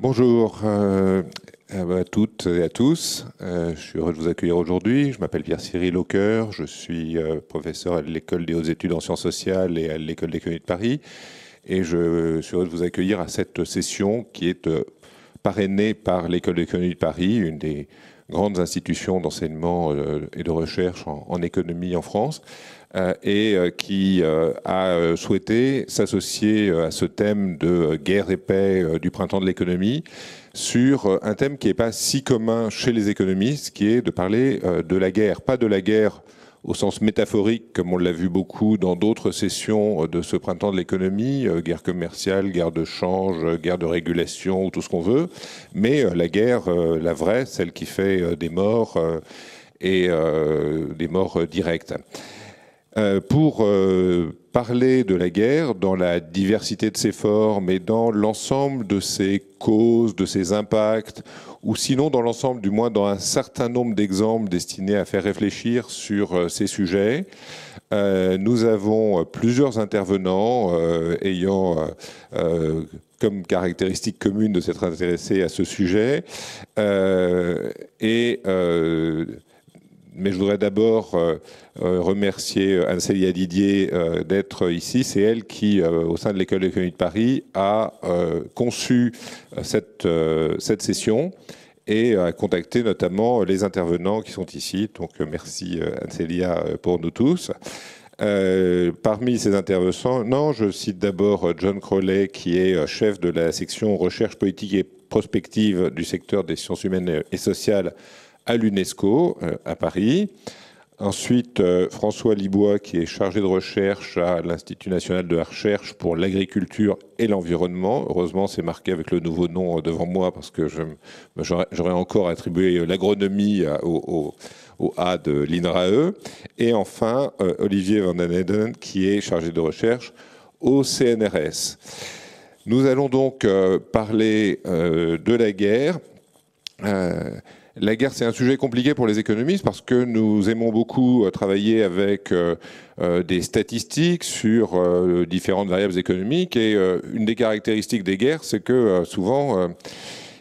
Bonjour euh, euh, à toutes et à tous. Euh, je suis heureux de vous accueillir aujourd'hui. Je m'appelle Pierre-Cyril Aucoeur. Je suis professeur à l'École des hautes études en sciences sociales et à l'École d'économie de Paris. Et je suis heureux de vous accueillir à cette session qui est parrainée par l'École d'économie de Paris, une des grandes institutions d'enseignement et de recherche en économie en France. Euh, et euh, qui euh, a souhaité s'associer à ce thème de guerre et paix du printemps de l'économie sur un thème qui n'est pas si commun chez les économistes, qui est de parler de la guerre, pas de la guerre au sens métaphorique, comme on l'a vu beaucoup dans d'autres sessions de ce printemps de l'économie, guerre commerciale, guerre de change, guerre de régulation, ou tout ce qu'on veut, mais la guerre, la vraie, celle qui fait des morts et des morts directes. Euh, pour euh, parler de la guerre dans la diversité de ses formes et dans l'ensemble de ses causes, de ses impacts, ou sinon dans l'ensemble, du moins dans un certain nombre d'exemples destinés à faire réfléchir sur euh, ces sujets. Nous avons plusieurs intervenants ayant comme caractéristique commune de s'être intéressés à ce sujet. Et mais je voudrais d'abord euh, euh, remercier euh, Ancelia Didier d'être ici. C'est elle qui, au sein de l'École d'économie de Paris, a conçu cette, session et a contacté notamment les intervenants qui sont ici. Donc merci Ancelia pour nous tous. parmi ces intervenants, non, je cite d'abord John Crowley, qui est chef de la section recherche politique et prospective du secteur des sciences humaines et sociales à l'UNESCO euh, à Paris. Ensuite, euh, François Libois, qui est chargé de recherche à l'Institut national de la recherche pour l'agriculture et l'environnement. Heureusement, c'est marqué avec le nouveau nom euh, devant moi parce que j'aurais encore attribué l'agronomie au, A de l'INRAE. Et enfin, Olivier Van Den qui est chargé de recherche au CNRS. Nous allons donc parler de la guerre. La guerre, c'est un sujet compliqué pour les économistes parce que nous aimons beaucoup euh, travailler avec euh, euh, des statistiques sur différentes variables économiques. Et une des caractéristiques des guerres, c'est que souvent,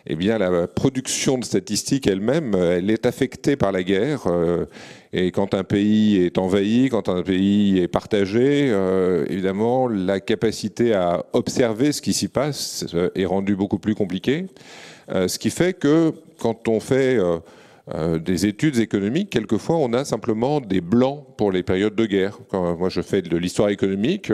eh bien, la production de statistiques elle-même, elle est affectée par la guerre. Et quand un pays est envahi, quand un pays est partagé, évidemment, la capacité à observer ce qui s'y passe est rendue beaucoup plus compliquée. Euh, ce qui fait que quand on fait euh, euh, des études économiques, quelquefois on a simplement des blancs pour les périodes de guerre. Quand moi je fais de l'histoire économique,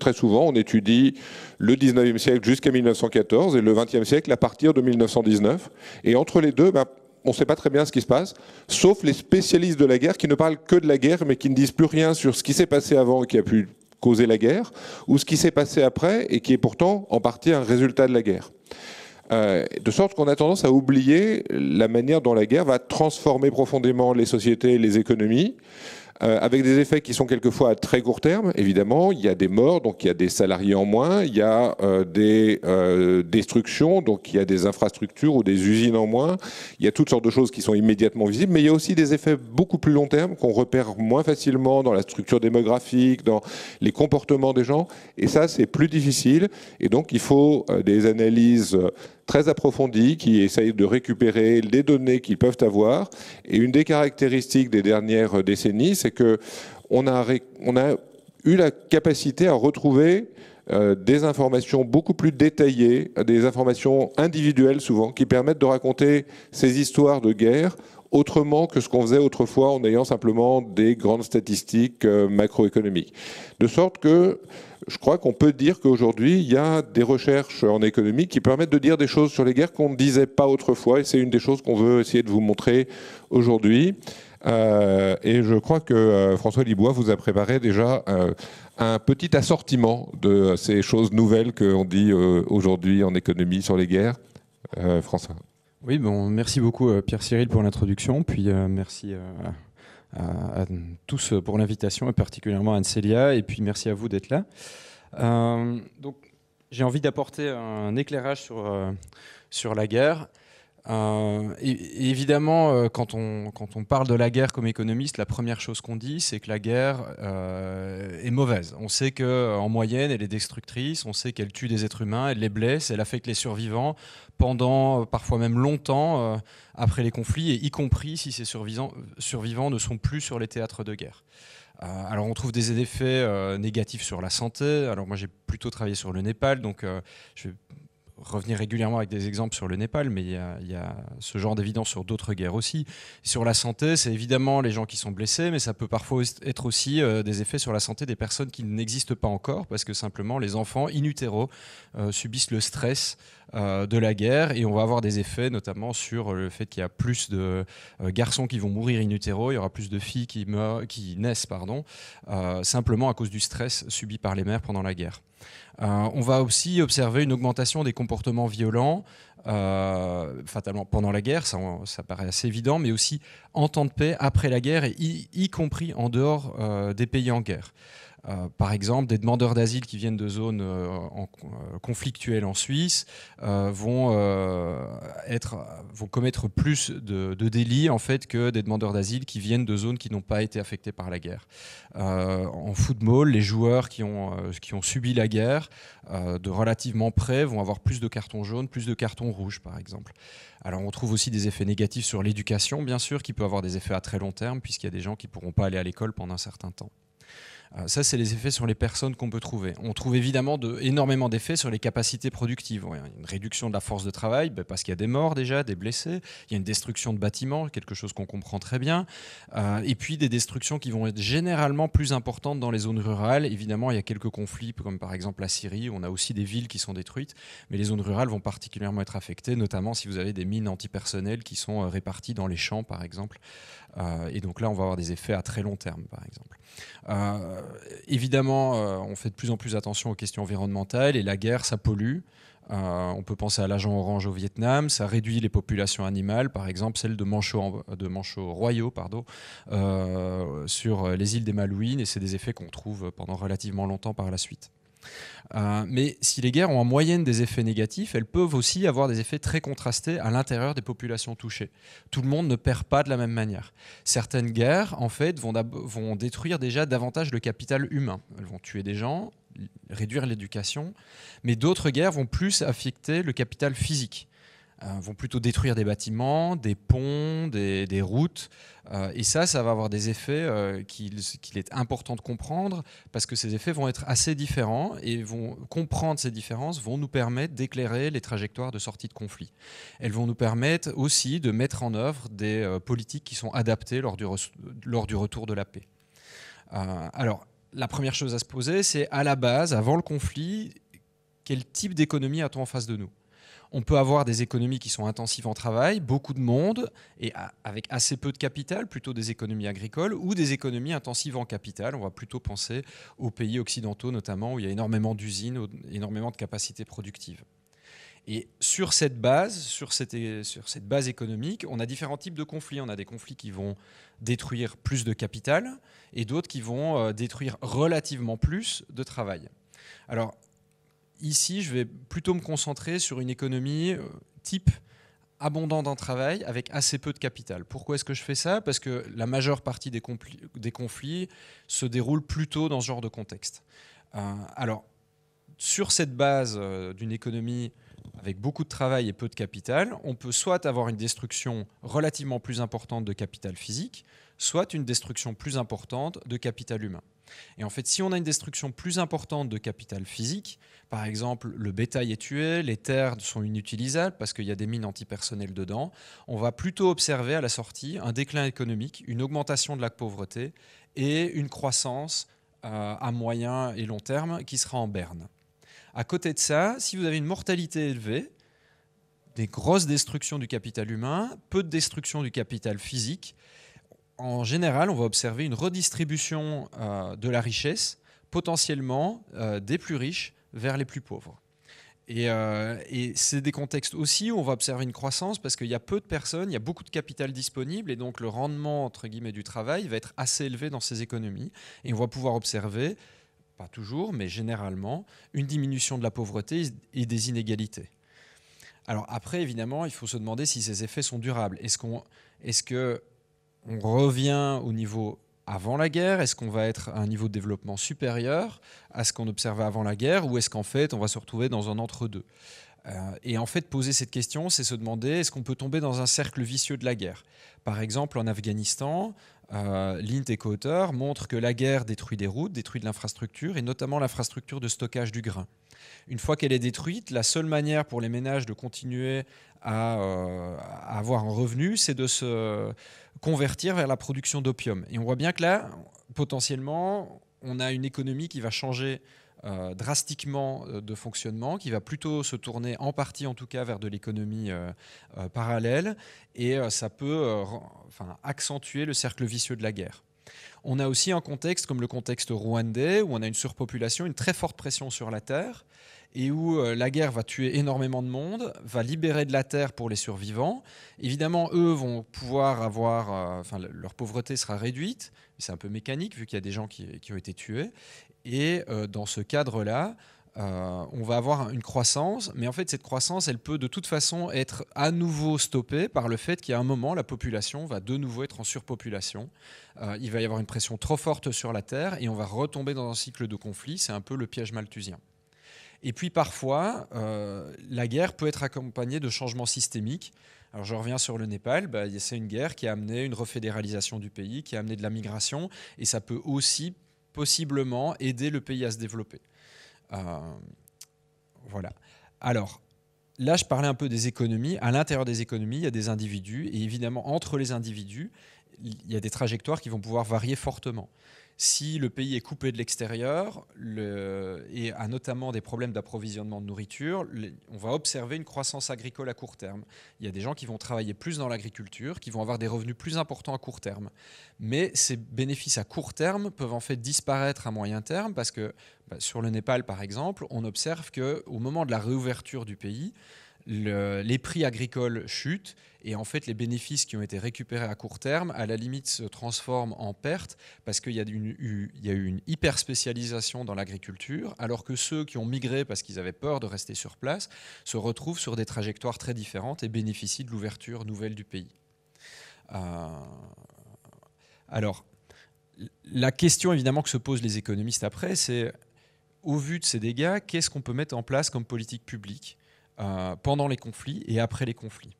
très souvent on étudie le 19e siècle jusqu'à 1914 et le 20e siècle à partir de 1919. Et entre les deux, ben, on ne sait pas très bien ce qui se passe, sauf les spécialistes de la guerre qui ne parlent que de la guerre mais qui ne disent plus rien sur ce qui s'est passé avant et qui a pu causer la guerre, ou ce qui s'est passé après et qui est pourtant en partie un résultat de la guerre. Euh, de sorte qu'on a tendance à oublier la manière dont la guerre va transformer profondément les sociétés et les économies. Euh, avec des effets qui sont quelquefois à très court terme, évidemment. Il y a des morts, donc il y a des salariés en moins, il y a euh, des destructions, donc il y a des infrastructures ou des usines en moins. Il y a toutes sortes de choses qui sont immédiatement visibles, mais il y a aussi des effets beaucoup plus long terme qu'on repère moins facilement dans la structure démographique, dans les comportements des gens. Et ça, c'est plus difficile. Et donc, il faut des analyses très approfondis qui essayent de récupérer les données qu'ils peuvent avoir. Et une des caractéristiques des dernières décennies, c'est que on a, eu la capacité à retrouver euh, des informations beaucoup plus détaillées, des informations individuelles souvent, qui permettent de raconter ces histoires de guerre autrement que ce qu'on faisait autrefois en ayant simplement des grandes statistiques euh, macroéconomiques. De sorte que je crois qu'on peut dire qu'aujourd'hui, il y a des recherches en économie qui permettent de dire des choses sur les guerres qu'on ne disait pas autrefois, et c'est une des choses qu'on veut essayer de vous montrer aujourd'hui. Euh, et je crois que euh, François Libois vous a préparé déjà un petit assortiment de ces choses nouvelles qu'on dit aujourd'hui en économie sur les guerres. François. Oui, bon, merci beaucoup euh, Pierre-Cyril pour l'introduction, puis euh, merci euh, à, tous pour l'invitation, et particulièrement à anne et puis merci à vous d'être là. donc, j'ai envie d'apporter un éclairage sur, sur la guerre. Euh, évidemment, euh, quand, on, quand on parle de la guerre comme économiste, la première chose qu'on dit, c'est que la guerre euh, est mauvaise. On sait qu'en moyenne, elle est destructrice, on sait qu'elle tue des êtres humains, elle les blesse, elle affecte les survivants pendant parfois même longtemps après les conflits, et y compris si ces survivants, survivants ne sont plus sur les théâtres de guerre. Alors on trouve des effets négatifs sur la santé. Alors moi j'ai plutôt travaillé sur le Népal, donc je vais revenir régulièrement avec des exemples sur le Népal, mais il y a, ce genre d'évidence sur d'autres guerres aussi. Sur la santé, c'est évidemment les gens qui sont blessés, mais ça peut parfois être aussi euh, des effets sur la santé des personnes qui n'existent pas encore, parce que simplement les enfants in utero euh, subissent le stress euh, de la guerre et on va avoir des effets notamment sur le fait qu'il y a plus de euh, garçons qui vont mourir in utero, il y aura plus de filles qui, naissent pardon, euh, simplement à cause du stress subi par les mères pendant la guerre. on va aussi observer une augmentation des comportements violents, fatalement pendant la guerre, ça, paraît assez évident, mais aussi en temps de paix, après la guerre, et y, compris en dehors des pays en guerre. Euh, par exemple, des demandeurs d'asile qui viennent de zones euh, euh, conflictuelles en Suisse vont, commettre plus de, délits en fait, que des demandeurs d'asile qui viennent de zones qui n'ont pas été affectées par la guerre. en football, les joueurs qui ont, qui ont subi la guerre de relativement près vont avoir plus de cartons jaunes, plus de cartons rouges, par exemple. Alors on trouve aussi des effets négatifs sur l'éducation, bien sûr, qui peut avoir des effets à très long terme, puisqu'il y a des gens qui ne pourront pas aller à l'école pendant un certain temps. Ah, ça, c'est les effets sur les personnes qu'on peut trouver. On trouve évidemment de, énormément d'effets sur les capacités productives. une réduction de la force de travail ben, parce qu'il y a des morts déjà, des blessés. Il y a une destruction de bâtiments, quelque chose qu'on comprend très bien. Euh, et puis des destructions qui vont être généralement plus importantes dans les zones rurales. Évidemment, il y a quelques conflits, comme par exemple la Syrie. Où on a aussi des villes qui sont détruites, mais les zones rurales vont particulièrement être affectées, notamment si vous avez des mines antipersonnelles qui sont euh, réparties dans les champs, par exemple. Euh, et donc là, on va avoir des effets à très long terme, par exemple. Euh, évidemment, euh, on fait de plus en plus attention aux questions environnementales et la guerre, ça pollue. Euh, on peut penser à l'agent orange au Vietnam, ça réduit les populations animales, par exemple celle de manchots, de manchots royaux pardon, sur les îles des Malouines, et c'est des effets qu'on trouve pendant relativement longtemps par la suite. Euh, mais si les guerres ont en moyenne des effets négatifs, elles peuvent aussi avoir des effets très contrastés à l'intérieur des populations touchées. Tout le monde ne perd pas de la même manière. Certaines guerres, en fait, vont détruire déjà davantage le capital humain. Elles vont tuer des gens, réduire l'éducation, mais d'autres guerres vont plus affecter le capital physique. Euh, vont plutôt détruire des bâtiments, des ponts, des, routes. Euh, et ça, ça va avoir des effets euh, qu'il est important de comprendre parce que ces effets vont être assez différents et vont comprendre ces différences vont nous permettre d'éclairer les trajectoires de sortie de conflit. Elles vont nous permettre aussi de mettre en œuvre des politiques qui sont adaptées lors du, lors du retour de la paix. alors, la première chose à se poser, c'est à la base, avant le conflit, quel type d'économie a-t-on en face de nous on peut avoir des économies qui sont intensives en travail, beaucoup de monde, et avec assez peu de capital, plutôt des économies agricoles, ou des économies intensives en capital. On va plutôt penser aux pays occidentaux notamment, où il y a énormément d'usines, énormément de capacités productives. Et sur cette base, sur cette, sur cette, base économique, on a différents types de conflits. On a des conflits qui vont détruire plus de capital et d'autres qui vont euh, détruire relativement plus de travail. Alors, Ici, je vais plutôt me concentrer sur une économie euh, type abondant d'un travail avec assez peu de capital. Pourquoi est-ce que je fais ça Parce que la majeure partie des, conflits se déroule plutôt dans ce genre de contexte. Euh, alors, sur cette base euh, d'une économie avec beaucoup de travail et peu de capital, on peut soit avoir une destruction relativement plus importante de capital physique, soit une destruction plus importante de capital humain. Et en fait, si on a une destruction plus importante de capital physique, par exemple, le bétail est tué, les terres sont inutilisables parce qu'il y a des mines antipersonnelles dedans, on va plutôt observer à la sortie un déclin économique, une augmentation de la pauvreté et une croissance euh, à moyen et long terme qui sera en berne. À côté de ça, si vous avez une mortalité élevée, des grosses destructions du capital humain, peu de destruction du capital physique, en général, on va observer une redistribution euh, de la richesse, potentiellement euh, des plus riches vers les plus pauvres. Euh, et, c'est des contextes aussi où on va observer une croissance parce qu'il y a peu de personnes, il y a beaucoup de capital disponible et donc le rendement entre guillemets du travail va être assez élevé dans ces économies. Et on va pouvoir observer, pas toujours, mais généralement, une diminution de la pauvreté et des inégalités. Alors après, évidemment, il faut se demander si ces effets sont durables. Est-ce qu'on, est-ce que on revient au niveau avant la guerre Est-ce qu'on va être à un niveau de développement supérieur à ce qu'on observait avant la guerre Ou est-ce qu'en fait, on va se retrouver dans un entre-deux euh, et en fait, poser cette question, c'est se demander est-ce qu'on peut tomber dans un cercle vicieux de la guerre Par exemple, en Afghanistan, euh, Lint et montrent que la guerre détruit des routes, détruit de l'infrastructure, et notamment l'infrastructure de stockage du grain. Une fois qu'elle est détruite, la seule manière pour les ménages de continuer à euh, avoir un revenu, c'est de se, convertir vers la production d'opium. Et on voit bien que là, potentiellement, on a une économie qui va changer euh, drastiquement euh, de fonctionnement, qui va plutôt se tourner en partie en tout cas vers de l'économie euh, parallèle, et ça peut enfin, accentuer le cercle vicieux de la guerre. On a aussi un contexte comme le contexte rwandais, où on a une surpopulation, une très forte pression sur la terre, et où euh, la guerre va tuer énormément de monde, va libérer de la terre pour les survivants. Évidemment, eux vont pouvoir avoir, euh, enfin, leur pauvreté sera réduite, c'est un peu mécanique vu qu'il y a des gens qui, ont été tués. Et euh, dans ce cadre-là, on va avoir une croissance, mais en fait cette croissance, elle peut de toute façon être à nouveau stoppée par le fait qu'à un moment, la population va de nouveau être en surpopulation. il va y avoir une pression trop forte sur la Terre et on va retomber dans un cycle de conflit. C'est un peu le piège malthusien. Et puis parfois, euh, la guerre peut être accompagnée de changements systémiques. Alors je reviens sur le Népal, bah, c'est une guerre qui a amené une refédéralisation du pays, qui a amené de la migration, et ça peut aussi possiblement aider le pays à se développer. Euh, voilà. Alors, là, je parlais un peu des économies. À l'intérieur des économies, il y a des individus, et évidemment, entre les individus, il y a des trajectoires qui vont pouvoir varier fortement si le pays est coupé de l'extérieur et a notamment des problèmes d'approvisionnement de nourriture, on va observer une croissance agricole à court terme. Il y a des gens qui vont travailler plus dans l'agriculture, qui vont avoir des revenus plus importants à court terme. Mais ces bénéfices à court terme peuvent en fait disparaître à moyen terme parce que bah, sur le Népal, par exemple, on observe qu'au moment de la réouverture du pays, les prix agricoles chutent et en fait les bénéfices qui ont été récupérés à court terme à la limite se transforment en pertes parce qu'il y, a eu une hyper spécialisation dans l'agriculture alors que ceux qui ont migré parce qu'ils avaient peur de rester sur place se retrouvent sur des trajectoires très différentes et bénéficient de l'ouverture nouvelle du pays. Euh, alors la question évidemment que se posent les économistes après c'est au vu de ces dégâts qu'est-ce qu'on peut mettre en place comme politique publique euh, pendant les conflits et après les conflits.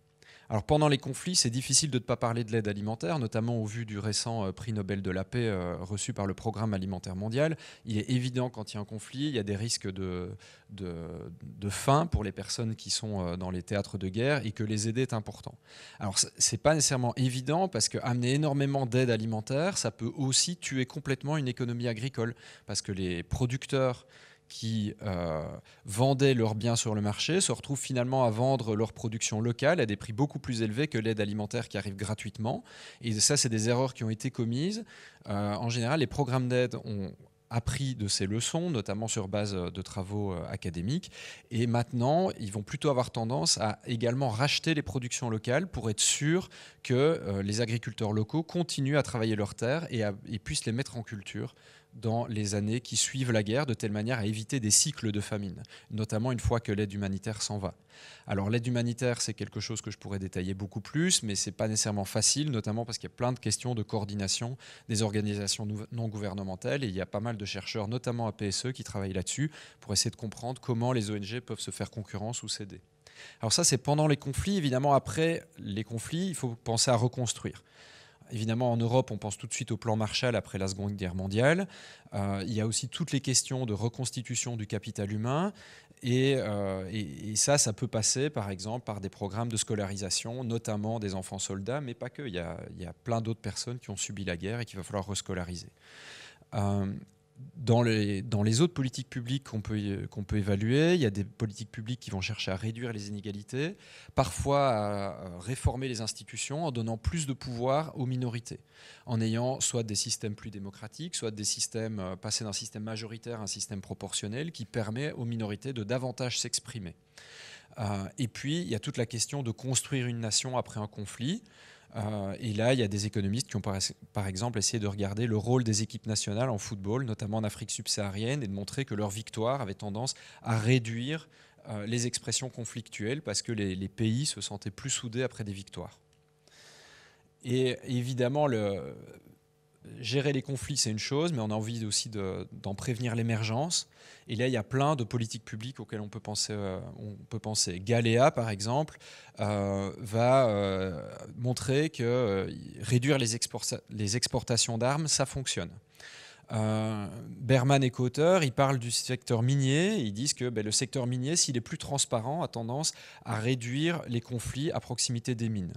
Alors pendant les conflits, c'est difficile de ne pas parler de l'aide alimentaire, notamment au vu du récent euh, prix Nobel de la paix euh, reçu par le Programme alimentaire mondial. Il est évident quand il y a un conflit, il y a des risques de, de, de faim pour les personnes qui sont dans les théâtres de guerre et que les aider est important. Alors c'est pas nécessairement évident parce qu'amener énormément d'aide alimentaire, ça peut aussi tuer complètement une économie agricole parce que les producteurs qui euh, vendaient leurs biens sur le marché se retrouvent finalement à vendre leur production locale à des prix beaucoup plus élevés que l'aide alimentaire qui arrive gratuitement. Et ça, c'est des erreurs qui ont été commises. Euh, en général, les programmes d'aide ont appris de ces leçons, notamment sur base euh, de travaux académiques. Et maintenant, ils vont plutôt avoir tendance à également racheter les productions locales pour être sûr que les agriculteurs locaux continuent à travailler leurs terres et puissent les mettre en culture dans les années qui suivent la guerre, de telle manière à éviter des cycles de famine, notamment une fois que l'aide humanitaire s'en va. Alors l'aide humanitaire, c'est quelque chose que je pourrais détailler beaucoup plus, mais ce n'est pas nécessairement facile, notamment parce qu'il y a plein de questions de coordination des organisations non gouvernementales, et il y a pas mal de chercheurs, notamment à PSE, qui travaillent là-dessus, pour essayer de comprendre comment les ONG peuvent se faire concurrence ou s'aider. Alors ça, c'est pendant les conflits. Évidemment, après les conflits, il faut penser à reconstruire évidemment, en Europe, on pense tout de suite au plan Marshall après la Seconde Guerre mondiale. Euh, il y a aussi toutes les questions de reconstitution du capital humain. Euh, et, ça, ça peut passer, par exemple, par des programmes de scolarisation, notamment des enfants soldats, mais pas que. Il y a, il y a plein d'autres personnes qui ont subi la guerre et qu'il va falloir rescolariser. Euh, dans les, autres politiques publiques qu'on peut, évaluer, il y a des politiques publiques qui vont chercher à réduire les inégalités, parfois à réformer les institutions en donnant plus de pouvoir aux minorités, en ayant soit des systèmes plus démocratiques, soit des systèmes, euh, passer d'un système majoritaire à un système proportionnel qui permet aux minorités de davantage s'exprimer. Euh, et puis, il y a toute la question de construire une nation après un conflit. Euh, et là, il y a des économistes qui ont par, exemple essayé de regarder le rôle des équipes nationales en football, notamment en Afrique subsaharienne, et de montrer que leur victoire avait tendance à réduire euh, les expressions conflictuelles parce que les, les pays se sentaient plus soudés après des victoires. Et évidemment, le, gérer les conflits, c'est une chose, mais on a envie aussi d'en prévenir l'émergence. Et là, il y a plein de politiques publiques auxquelles on peut penser. Euh, Galéa, par exemple, euh, va euh, montrer que réduire les exportations d'armes, ça fonctionne. Euh, Berman et Cotter, ils parlent du secteur minier. Ils disent que ben, le secteur minier, s'il est plus transparent, a tendance à réduire les conflits à proximité des mines.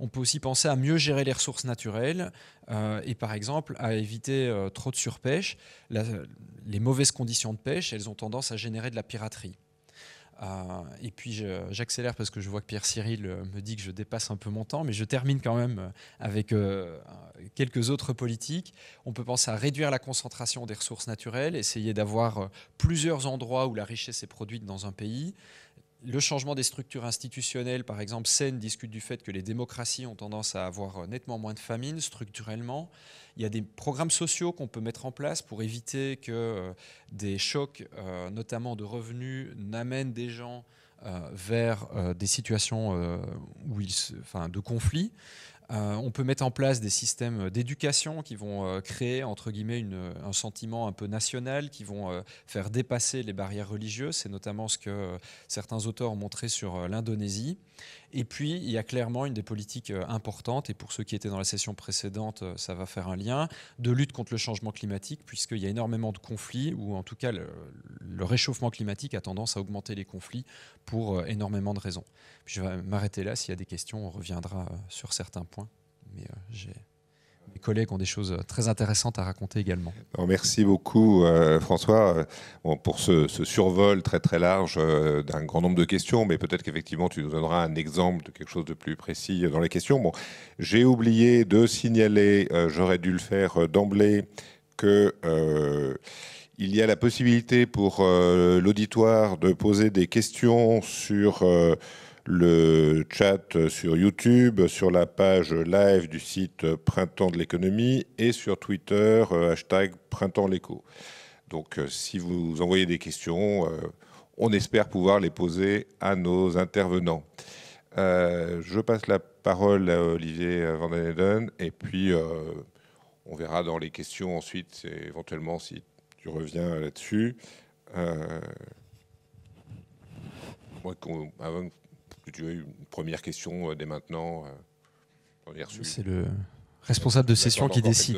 On peut aussi penser à mieux gérer les ressources naturelles euh, et par exemple à éviter euh, trop de surpêche. les mauvaises conditions de pêche, elles ont tendance à générer de la piraterie. Euh, et puis j'accélère parce que je vois que Pierre Cyril euh, me dit que je dépasse un peu mon temps, mais je termine quand même euh, avec quelques autres politiques. On peut penser à réduire la concentration des ressources naturelles, essayer d'avoir plusieurs endroits où la richesse est produite dans un pays. Le changement des structures institutionnelles, par exemple, Sen discute du fait que les démocraties ont tendance à avoir nettement moins de famine structurellement. Il y a des programmes sociaux qu'on peut mettre en place pour éviter que euh, des chocs, euh, notamment de revenus, n'amènent des gens euh, vers des situations où enfin, de conflit. on peut mettre en place des systèmes d'éducation qui vont créer entre guillemets un sentiment un peu national, qui vont faire dépasser les barrières religieuses. C'est notamment ce que certains auteurs ont montré sur l'Indonésie. Et puis, il y a clairement une des politiques euh, importantes, et pour ceux qui étaient dans la session précédente, euh, ça va faire un lien, de lutte contre le changement climatique, puisqu'il y a énormément de conflits, ou en tout cas, le, réchauffement climatique a tendance à augmenter les conflits pour euh, énormément de raisons. je vais m'arrêter là, s'il y a des questions, on reviendra sur certains points, mais j'ai mes collègues ont des choses euh, très intéressantes à raconter également. merci beaucoup euh, François euh, pour ce, survol très très large d'un grand nombre de questions, mais peut-être qu'effectivement tu nous donneras un exemple de quelque chose de plus précis dans les questions. Bon, j'ai oublié de signaler, j'aurais dû le faire d'emblée, que il y a la possibilité pour l'auditoire de poser des questions sur le chat sur YouTube, sur la page live du site Printemps de l'économie et sur Twitter, euh, hashtag Printemps l'écho. Donc euh, si vous envoyez des questions, euh, on espère pouvoir les poser à nos intervenants. je passe la parole à Olivier Van Den et puis on verra dans les questions ensuite, éventuellement si tu reviens là-dessus. avant tu as une première question euh, dès maintenant euh, C'est le responsable de session qui décide.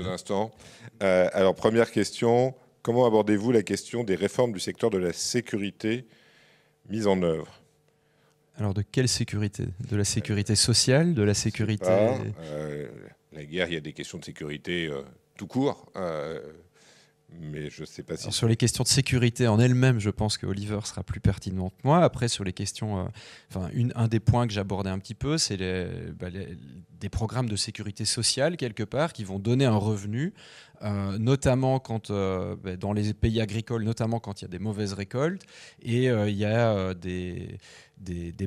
Euh, alors, première question, comment abordez-vous la question des réformes du secteur de la sécurité mise en œuvre alors de quelle sécurité De la sécurité sociale, de la sécurité La guerre, il y a des questions de sécurité tout court je sais pas sur les questions de sécurité en elle-même, je pense que Oliver sera plus pertinent que moi. Après, sur les questions, euh, un des points que j'abordais un petit peu, c'est les, bah, des programmes de sécurité sociale quelque part qui vont donner un revenu, euh, notamment quand euh, ben, dans les pays agricoles, notamment quand il y a des mauvaises récoltes, et euh, il y a des,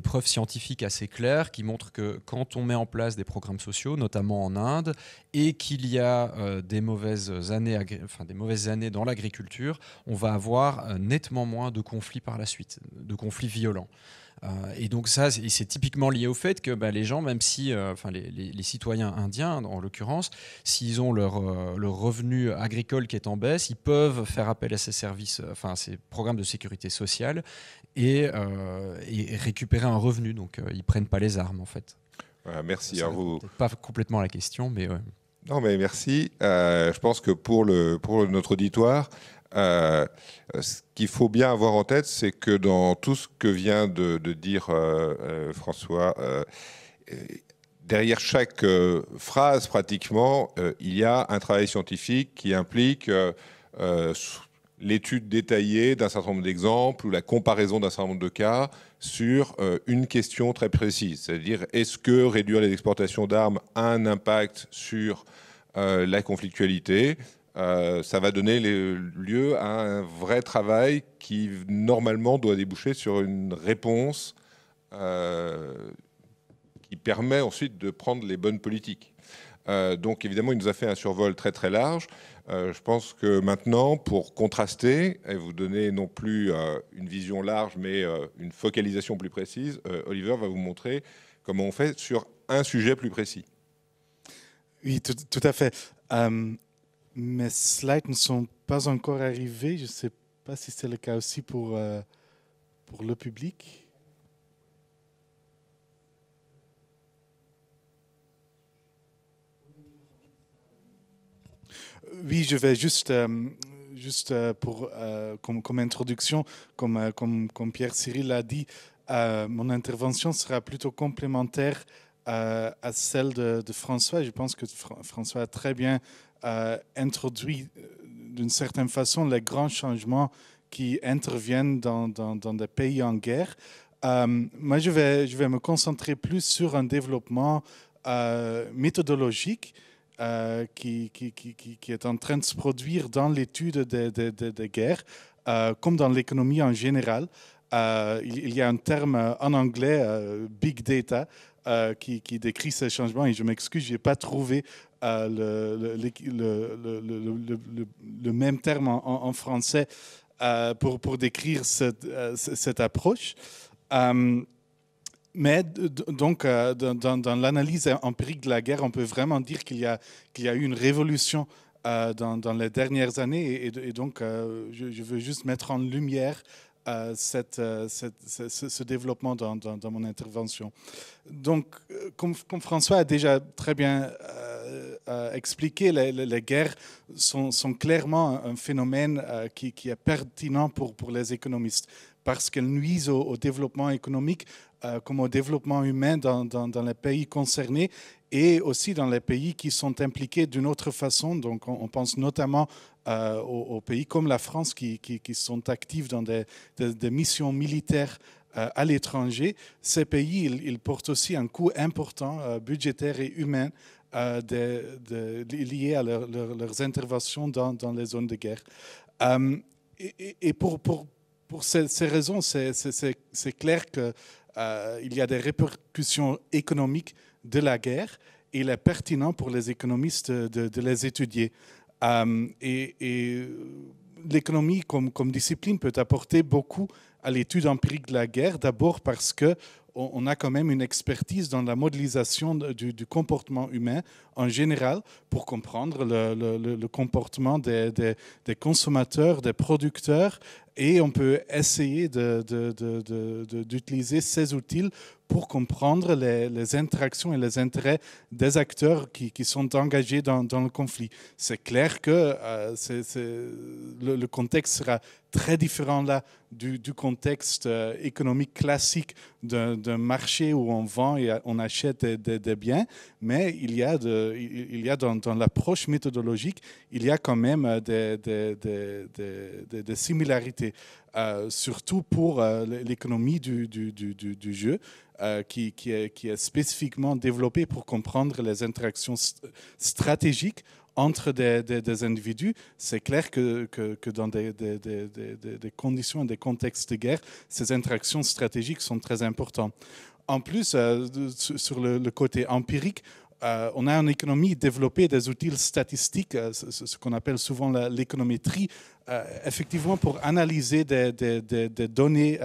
preuves scientifiques assez claires qui montrent que quand on met en place des programmes sociaux, notamment en Inde, et qu'il y a des mauvaises années, enfin, des mauvaises années dans l'agriculture, on va avoir nettement moins de conflits par la suite, de conflits violents. Euh, et donc ça, c'est typiquement lié au fait que bah, les gens, même si, euh, enfin les, citoyens indiens en l'occurrence, s'ils ont euh, leur, revenu agricole qui est en baisse, ils peuvent faire appel à ces services, enfin à ces programmes de sécurité sociale et, récupérer un revenu. Donc ils prennent pas les armes en fait. merci à vous. Pas complètement la question, mais. Non, mais merci. je pense que pour, le, pour notre auditoire, euh, euh, ce qu'il faut bien avoir en tête, c'est que dans tout ce que vient de, dire euh, François, derrière chaque phrase pratiquement, il y a un travail scientifique qui implique l'étude détaillée d'un certain nombre d'exemples ou la comparaison d'un certain nombre de cas sur une question très précise, c'est-à-dire est-ce que réduire les exportations d'armes a un impact sur la conflictualité euh, ça va donner lieu à un vrai travail qui normalement doit déboucher sur une réponse euh, qui permet ensuite de prendre les bonnes politiques. Euh, donc évidemment, il nous a fait un survol très très large. je pense que maintenant, pour contraster et vous donner non plus une vision large, mais une focalisation plus précise, Oliver va vous montrer comment on fait sur un sujet plus précis. Oui, tout à fait mes slides ne sont pas encore arrivés. Je ne sais pas si c'est le cas aussi pour, euh, pour le public. Oui, je vais juste, euh, juste euh, pour, comme, comme, introduction, comme, comme, comme Pierre Cyril l'a dit, mon intervention sera plutôt complémentaire à celle de, François. Je pense que François a très bien introduit euh, d'une certaine façon les grands changements qui interviennent dans, des pays en guerre. Euh, moi, je vais, je vais me concentrer plus sur un développement euh, méthodologique qui, qui, qui, qui, est en train de se produire dans l'étude des des guerres, comme dans l'économie en général. il, y a un terme en anglais, big data, qui, décrit ces changements, et je m'excuse, je n'ai pas trouvé euh, le, le, même terme en, français euh, pour, pour, décrire cette, euh, cette approche. mais donc, dans, l'analyse empirique de la guerre, on peut vraiment dire qu'il y, qu'il y, a eu une révolution dans, dans, les dernières années. Et, donc, je, veux juste mettre en lumière cette, ce, développement dans, dans, mon intervention. Donc, comme François a déjà très bien euh, expliquer les, guerres sont, clairement un phénomène euh, qui, est pertinent pour, les économistes parce qu'elles nuisent au, développement économique euh, comme au développement humain dans, les pays concernés et aussi dans les pays qui sont impliqués d'une autre façon. Donc on, pense notamment aux, pays comme la France qui, sont actifs dans des, missions militaires à l'étranger. Ces pays, ils, portent aussi un coût important budgétaire et humain euh, liées à leurs interventions dans, les zones de guerre. Euh, et, pour, pour, ces, raisons, c'est clair qu'il euh, y a des répercussions économiques de la guerre et il est pertinent pour les économistes de, les étudier. Euh, et, l'économie comme, comme discipline peut apporter beaucoup à l'étude empirique de la guerre, d'abord parce que on a quand même une expertise dans la modélisation du, comportement humain en général pour comprendre le, comportement des, consommateurs, des producteurs, et on peut essayer d'utiliser ces outils pour comprendre les, interactions et les intérêts des acteurs qui, sont engagés dans, le conflit. C'est clair que euh, le, contexte sera très différent là du, contexte euh, économique classique d'un marché où on vend et on achète des biens, mais il y a de, il y a dans, l'approche méthodologique, il y a quand même euh, des, similarités, euh, surtout pour euh, l'économie du, jeu. Qui, est, spécifiquement développée pour comprendre les interactions stratégiques entre des, individus, c'est clair que, dans des, des, conditions, des contextes de guerre, ces interactions stratégiques sont très importantes. En plus, sur le, côté empirique, euh, on a en économie développé des outils statistiques, euh, ce, qu'on appelle souvent l'économétrie, euh, effectivement pour analyser des, données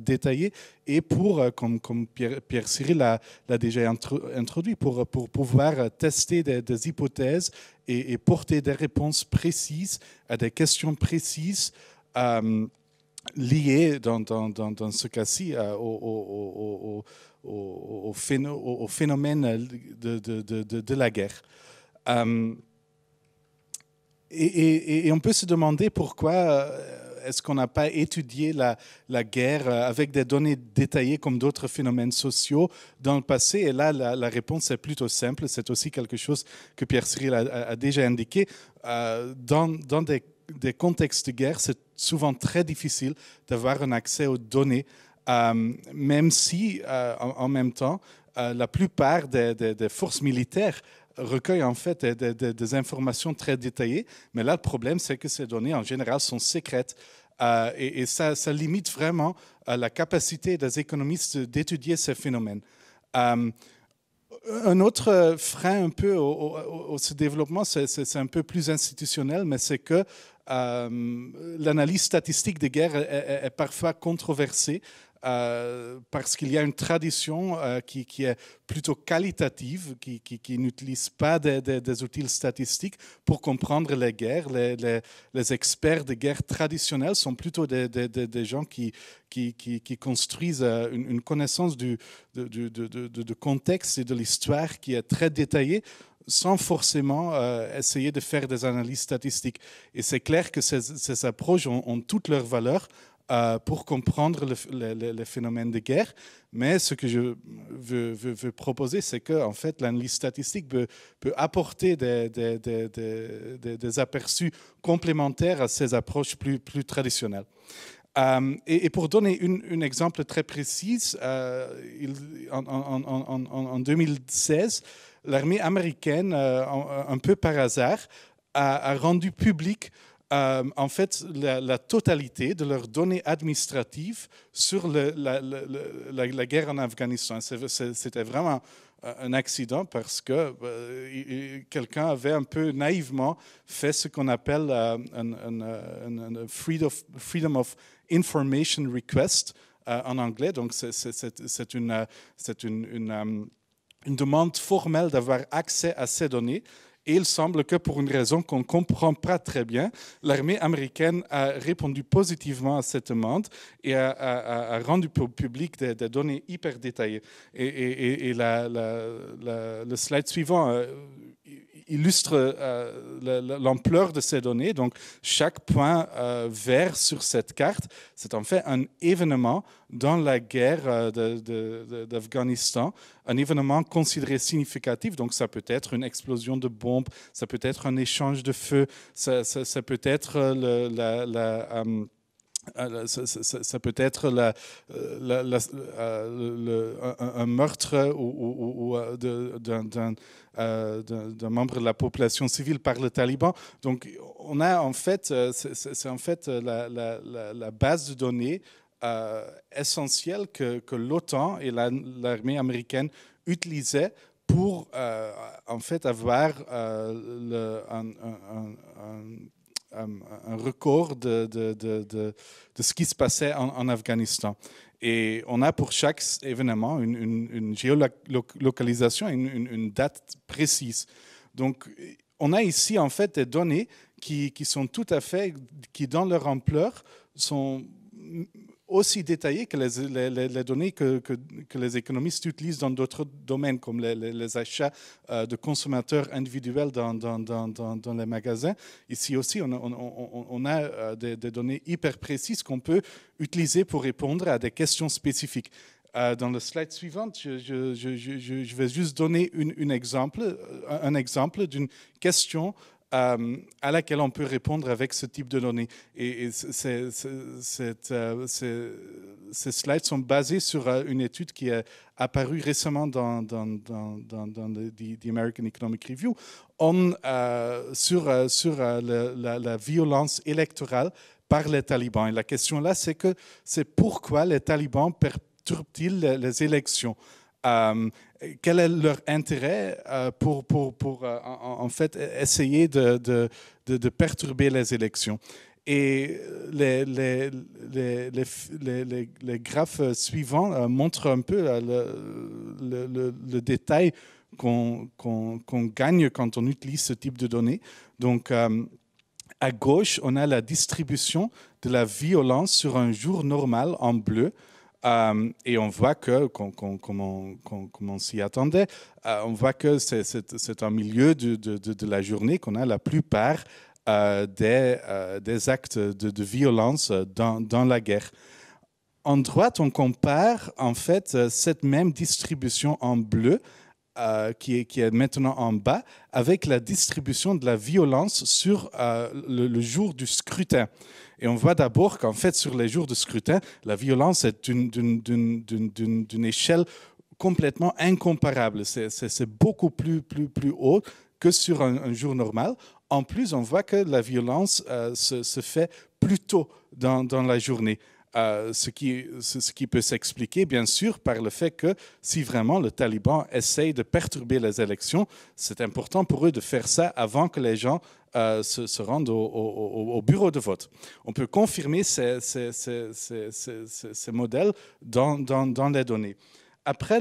détaillées et pour, comme, Pierre, Pierre, Cyril l'a déjà introduit, pour, pouvoir tester des, hypothèses et, porter des réponses précises à des questions précises lié dans, dans, dans, ce cas-ci euh, au, au, au, phénomène de, de, de, de la guerre. Euh, et, et, on peut se demander pourquoi euh, est-ce qu'on n'a pas étudié la, la, guerre avec des données détaillées comme d'autres phénomènes sociaux dans le passé Et là, la, réponse est plutôt simple. C'est aussi quelque chose que Pierre Cyril a, déjà indiqué. dans, dans des des contextes de guerre, c'est souvent très difficile d'avoir un accès aux données, euh, même si euh, en, même temps, euh, la plupart des, forces militaires recueillent en fait des, informations très détaillées. Mais là, le problème, c'est que ces données, en général, sont secrètes. Et, ça, limite vraiment la capacité des économistes d'étudier ces phénomènes un autre frein un peu au, ce développement, c'est un peu plus institutionnel, mais c'est que euh, l'analyse statistique des guerres est, est parfois controversée euh, parce qu'il y a une tradition euh, qui, est plutôt qualitative, qui, n'utilise pas des, outils statistiques pour comprendre les guerres. Les, experts des guerres traditionnelles sont plutôt des, gens qui, construisent euh, une, connaissance du, contexte et de l'histoire qui est très détaillée sans forcément essayer de faire des analyses statistiques. Et c'est clair que ces, approches ont, toutes leurs valeurs euh, pour comprendre les phénomènes de guerre. Mais ce que je veux, proposer, c'est que en fait, l'analyse statistique peut, apporter des, aperçus complémentaires à ces approches plus, traditionnelles. Euh, et, pour donner un exemple très précis, euh, en, en, 2016, l'armée américaine, un peu par hasard, a, rendu public euh, en fait la, totalité de leurs données administratives sur la, guerre en Afghanistan. C'était vraiment euh, un accident parce que euh, quelqu'un avait un peu naïvement fait ce qu'on appelle un, freedom, of, Information Request en anglais. Donc c'est une, une, demande formelle d'avoir accès à ces données. Et il semble que pour une raison qu'on ne comprend pas très bien, l'armée américaine a répondu positivement à cette demande et a, rendu public des, données hyper détaillées. Et, le slide suivant euh, illustre euh, l'ampleur de ces données. Donc, chaque point euh, vert sur cette carte, c'est en fait un événement dans la guerre euh, d'Afghanistan, un événement considéré significatif. Donc, ça peut être une explosion de bombes, ça peut être un échange de feu, ça, peut être la... Ah, ça, peut être la, euh, euh, un, meurtre ou, euh, d'un membre de la population civile par le taliban. Donc, on a en fait, c'est en fait la, base de données essentielle que, l'OTAN et l'armée américaine utilisaient pour en fait avoir le, un, un record de, de, de, de, ce qui se passait en, Afghanistan. Et on a pour chaque événement une, une, géolocalisation, une, une, date précise. Donc, on a ici en fait des données qui, qui sont tout à fait, qui dans leur ampleur sont aussi détaillé que les, données que, les économistes utilisent dans d'autres domaines, comme les, achats euh, de consommateurs individuels dans, dans, les magasins. Ici aussi, on, a euh, des, données hyper précises qu'on peut utiliser pour répondre à des questions spécifiques. Euh, dans le slide suivant, je, vais juste donner une, exemple, un exemple d'une question euh, à laquelle on peut répondre avec ce type de données. Et, euh, ces, slides sont basés sur euh, une étude qui est apparue récemment dans, dans, dans, dans the, American Economic Review sur, sur la, violence électorale par les talibans. Et la question là, c'est que c'est pourquoi les talibans perturbent-ils les élections euh, quel est leur intérêt euh, pour, pour, pour euh, en, fait, essayer de, de, de, perturber les élections. Et les, graphes suivants montrent un peu le, détail qu'on gagne quand on utilise ce type de données. Donc, à gauche, on a la distribution de la violence sur un jour normal en bleu. Euh, et on voit que, comme, on, s'y attendait, euh, on voit que c'est en milieu de, la journée qu'on a la plupart euh, des, actes de, violence dans, dans, la guerre. En droite, on compare en fait cette même distribution en bleu euh, qui, est, maintenant en bas, avec la distribution de la violence sur euh, le, jour du scrutin. Et on voit d'abord qu'en fait, sur les jours de scrutin, la violence est d'une échelle complètement incomparable. C'est beaucoup plus, plus, plus haut que sur un, jour normal. En plus, on voit que la violence euh, se, se, fait plus tôt dans, dans la journée ce, qui, ce, qui, peut s'expliquer, bien sûr, par le fait que si vraiment le Taliban essaye de perturber les élections, c'est important pour eux de faire ça avant que les gens euh, se, rendent au, bureau de vote. On peut confirmer ces, ces, modèles dans, les données après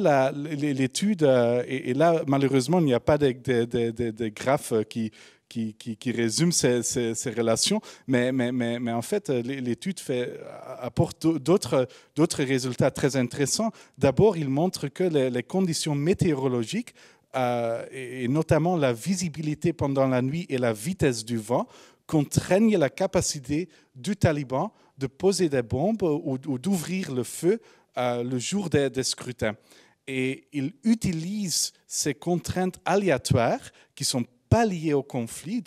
l'étude, euh, et, là malheureusement il n'y a pas de, de graphes qui, qui, résume ces, relations. Mais, mais, mais, mais en fait, euh, l'étude euh, apporte d'autres résultats très intéressants. D'abord, il montre que les, conditions météorologiques euh, et notamment la visibilité pendant la nuit et la vitesse du vent contraignent la capacité du taliban de poser des bombes ou, d'ouvrir le feu le jour des, des scrutins et il utilise ces contraintes aléatoires qui sont pas lié au conflit,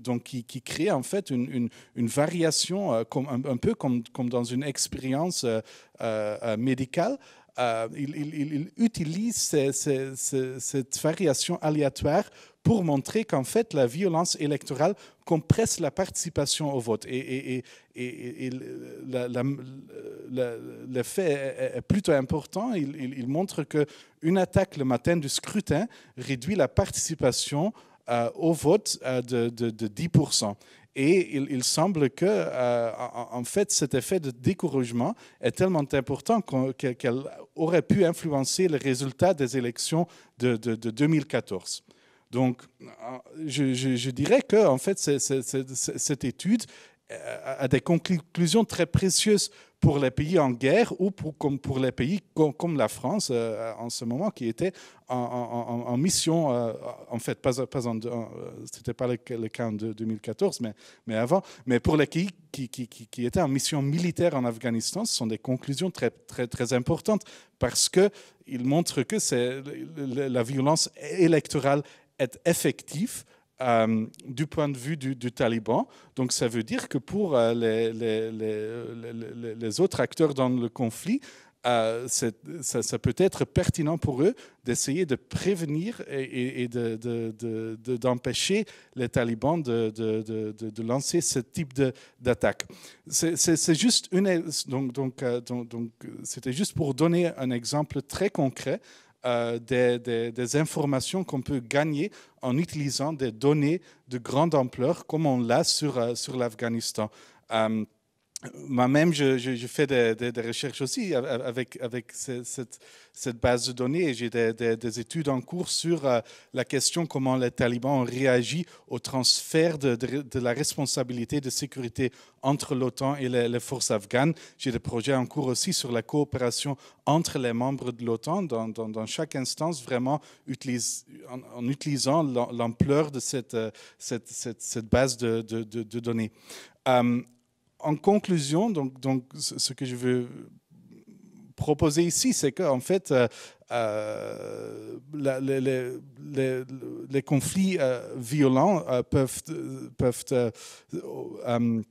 donc qui, crée en fait une, variation, euh, comme, un, peu comme, comme dans une expérience euh, euh, médicale. Il, utilise cette variation aléatoire pour montrer qu'en fait, la violence électorale compresse la participation au vote. Et, et, le fait est plutôt important. Il, il, il montre qu'une attaque le matin du scrutin réduit la participation euh, au vote euh, de, 10%. Et il, semble que, euh, en fait, cet effet de découragement est tellement important qu'elle aurait pu influencer les résultats des élections de, 2014. Donc, je, dirais que, en fait, cette étude à des conclusions très précieuses pour les pays en guerre ou pour, comme pour les pays comme, la France euh, en ce moment qui était en, mission, euh, en fait, pas, pas c'était pas le, cas en 2014, mais, mais avant, mais pour les pays qui, qui, qui, qui, étaient en mission militaire en Afghanistan, ce sont des conclusions très, très, très importantes parce qu'ils montrent que c'est, la violence électorale est effective euh, du point de vue du, Taliban. Donc ça veut dire que pour euh, les, autres acteurs dans le conflit, euh, ça, peut être pertinent pour eux d'essayer de prévenir et, d'empêcher les talibans de, lancer ce type d'attaque. C'est juste une, donc c'était donc, juste pour donner un exemple très concret euh, des, informations qu'on peut gagner en utilisant des données de grande ampleur comme on l'a sur, euh, sur l'Afghanistan. Euh, moi-même, je, fais des, recherches aussi avec, avec cette, base de données. J'ai des, études en cours sur euh, la question comment les talibans ont réagi au transfert de, la responsabilité de sécurité entre l'OTAN et les, forces afghanes. J'ai des projets en cours aussi sur la coopération entre les membres de l'OTAN dans, chaque instance, vraiment en, utilisant l'ampleur de euh, cette, cette, base de, données. Euh, en conclusion, donc, donc, ce que je veux proposer ici, c'est qu'en fait, euh, euh, les, conflits euh, violents peuvent, peuvent um,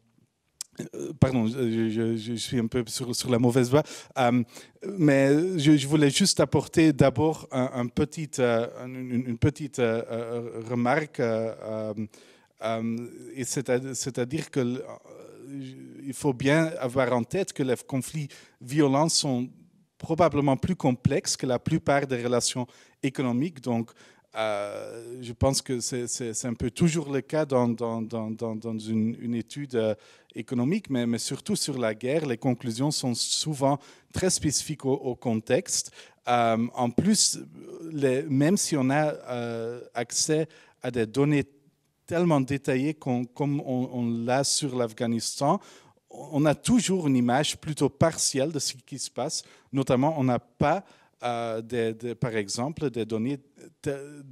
Pardon, je, suis un peu sur, sur la mauvaise voie, um, mais je, voulais juste apporter d'abord un, une, petite remarque, um, c'est-à-dire que il faut bien avoir en tête que les conflits violents sont probablement plus complexes que la plupart des relations économiques. Donc, euh, je pense que c'est un peu toujours le cas dans, dans, une, étude euh, économique, mais, surtout sur la guerre, les conclusions sont souvent très spécifiques au, contexte. Euh, en plus, les, même si on a accès à des données tellement détaillé qu'on, comme on, l'a sur l'Afghanistan, on a toujours une image plutôt partielle de ce qui se passe. Notamment, on n'a pas, euh, par exemple, des données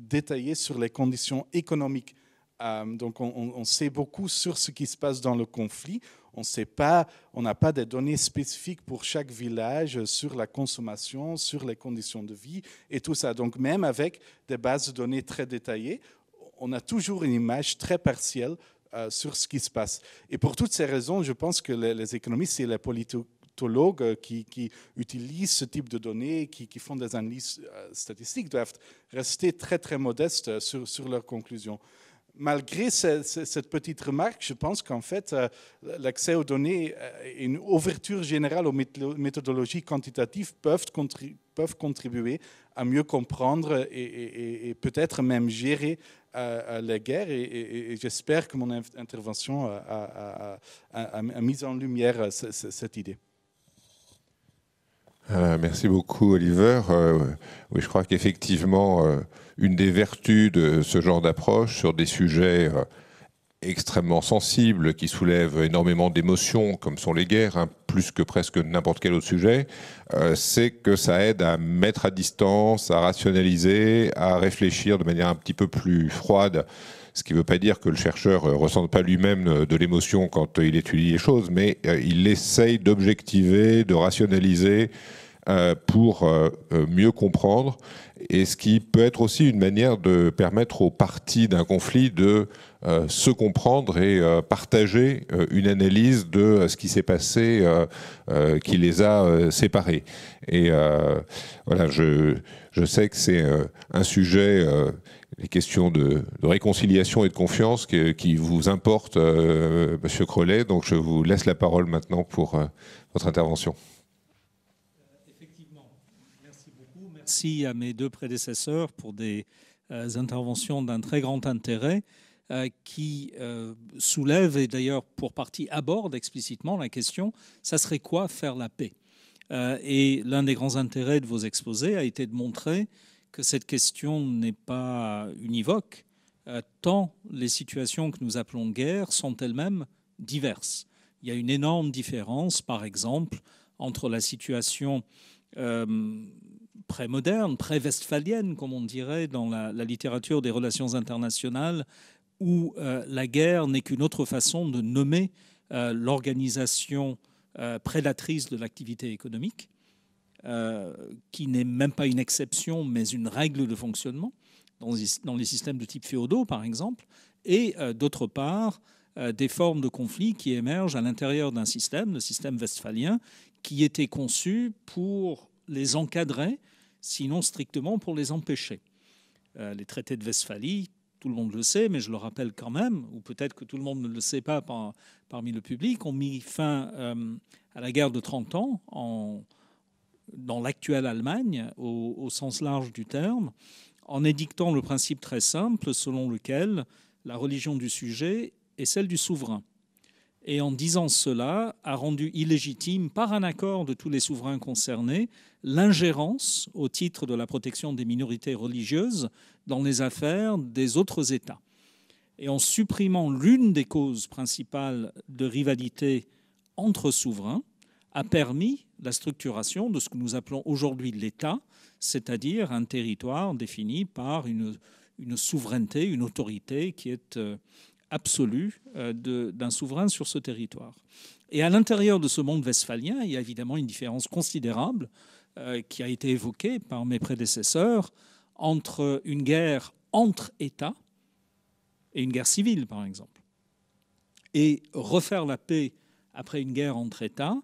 détaillées sur les conditions économiques. Euh, donc, on, on, sait beaucoup sur ce qui se passe dans le conflit. On sait pas, on n'a pas des données spécifiques pour chaque village euh, sur la consommation, sur les conditions de vie et tout ça. Donc, même avec des bases de données très détaillées, on a toujours une image très partielle euh, sur ce qui se passe. Et pour toutes ces raisons, je pense que les, économistes et les politologues euh, qui, utilisent ce type de données, qui, font des analyses euh, statistiques, doivent rester très, très modestes sur, sur leurs conclusions malgré cette petite remarque, je pense qu'en fait, l'accès aux données et une ouverture générale aux méthodologies quantitatives peuvent, contribuer à mieux comprendre et, peut-être même gérer euh, euh, la guerre. Et, j'espère que mon intervention a, mis en lumière euh, cette, idée. merci beaucoup, Oliver. oui, je crois qu'effectivement, une des vertus de ce genre d'approche sur des sujets extrêmement sensible, qui soulève énormément d'émotions, comme sont les guerres, hein, plus que presque n'importe quel autre sujet, euh, c'est que ça aide à mettre à distance, à rationaliser, à réfléchir de manière un petit peu plus froide. Ce qui ne veut pas dire que le chercheur ne euh, ressente pas lui-même euh, de l'émotion quand il étudie les choses, mais il essaye d'objectiver, de rationaliser, euh, pour euh, euh, mieux comprendre et ce qui peut être aussi une manière de permettre aux parties d'un conflit de se comprendre et partager une analyse de ce qui s'est passé, qui les a séparés. Et voilà, je, sais que c'est un sujet, les questions de, réconciliation et de confiance qui vous importent, Monsieur Crollet, Donc je vous laisse la parole maintenant pour votre intervention. merci à mes deux prédécesseurs pour des euh, interventions d'un très grand intérêt euh, qui euh, soulèvent et d'ailleurs pour partie abordent explicitement la question ça serait quoi faire la paix Et l'un des grands intérêts de vos exposés a été de montrer que cette question n'est pas univoque, tant les situations que nous appelons guerre sont elles-mêmes diverses. Il y a une énorme différence, par exemple, entre la situation pré-moderne, pré-westphalienne, comme on dirait dans la, littérature des relations internationales, où euh, la guerre n'est qu'une autre façon de nommer euh, l'organisation euh, prédatrice de l'activité économique, qui n'est même pas une exception, mais une règle de fonctionnement, dans, dans les systèmes de type féodaux, par exemple, et d'autre part, des formes de conflits qui émergent à l'intérieur d'un système, le système westphalien, qui était conçu pour les encadrer sinon strictement pour les empêcher. Euh, les traités de Westphalie, tout le monde le sait, mais je le rappelle quand même, ou peut-être que tout le monde ne le sait pas parmi le public, ont mis fin euh, à la guerre de 30 ans dans l'actuelle Allemagne, au, sens large du terme, en édictant le principe très simple selon lequel la religion du sujet est celle du souverain et en disant cela a rendu illégitime, par un accord de tous les souverains concernés, l'ingérence au titre de la protection des minorités religieuses dans les affaires des autres États. Et en supprimant l'une des causes principales de rivalité entre souverains, a permis la structuration de ce que nous appelons aujourd'hui l'État, c'est-à-dire un territoire défini par une, souveraineté, une autorité qui est euh, absolue euh, d'un souverain sur ce territoire. Et à l'intérieur de ce monde westphalien, il y a évidemment une différence considérable euh, qui a été évoquée par mes prédécesseurs entre une guerre entre États et une guerre civile, par exemple. Et refaire la paix après une guerre entre États,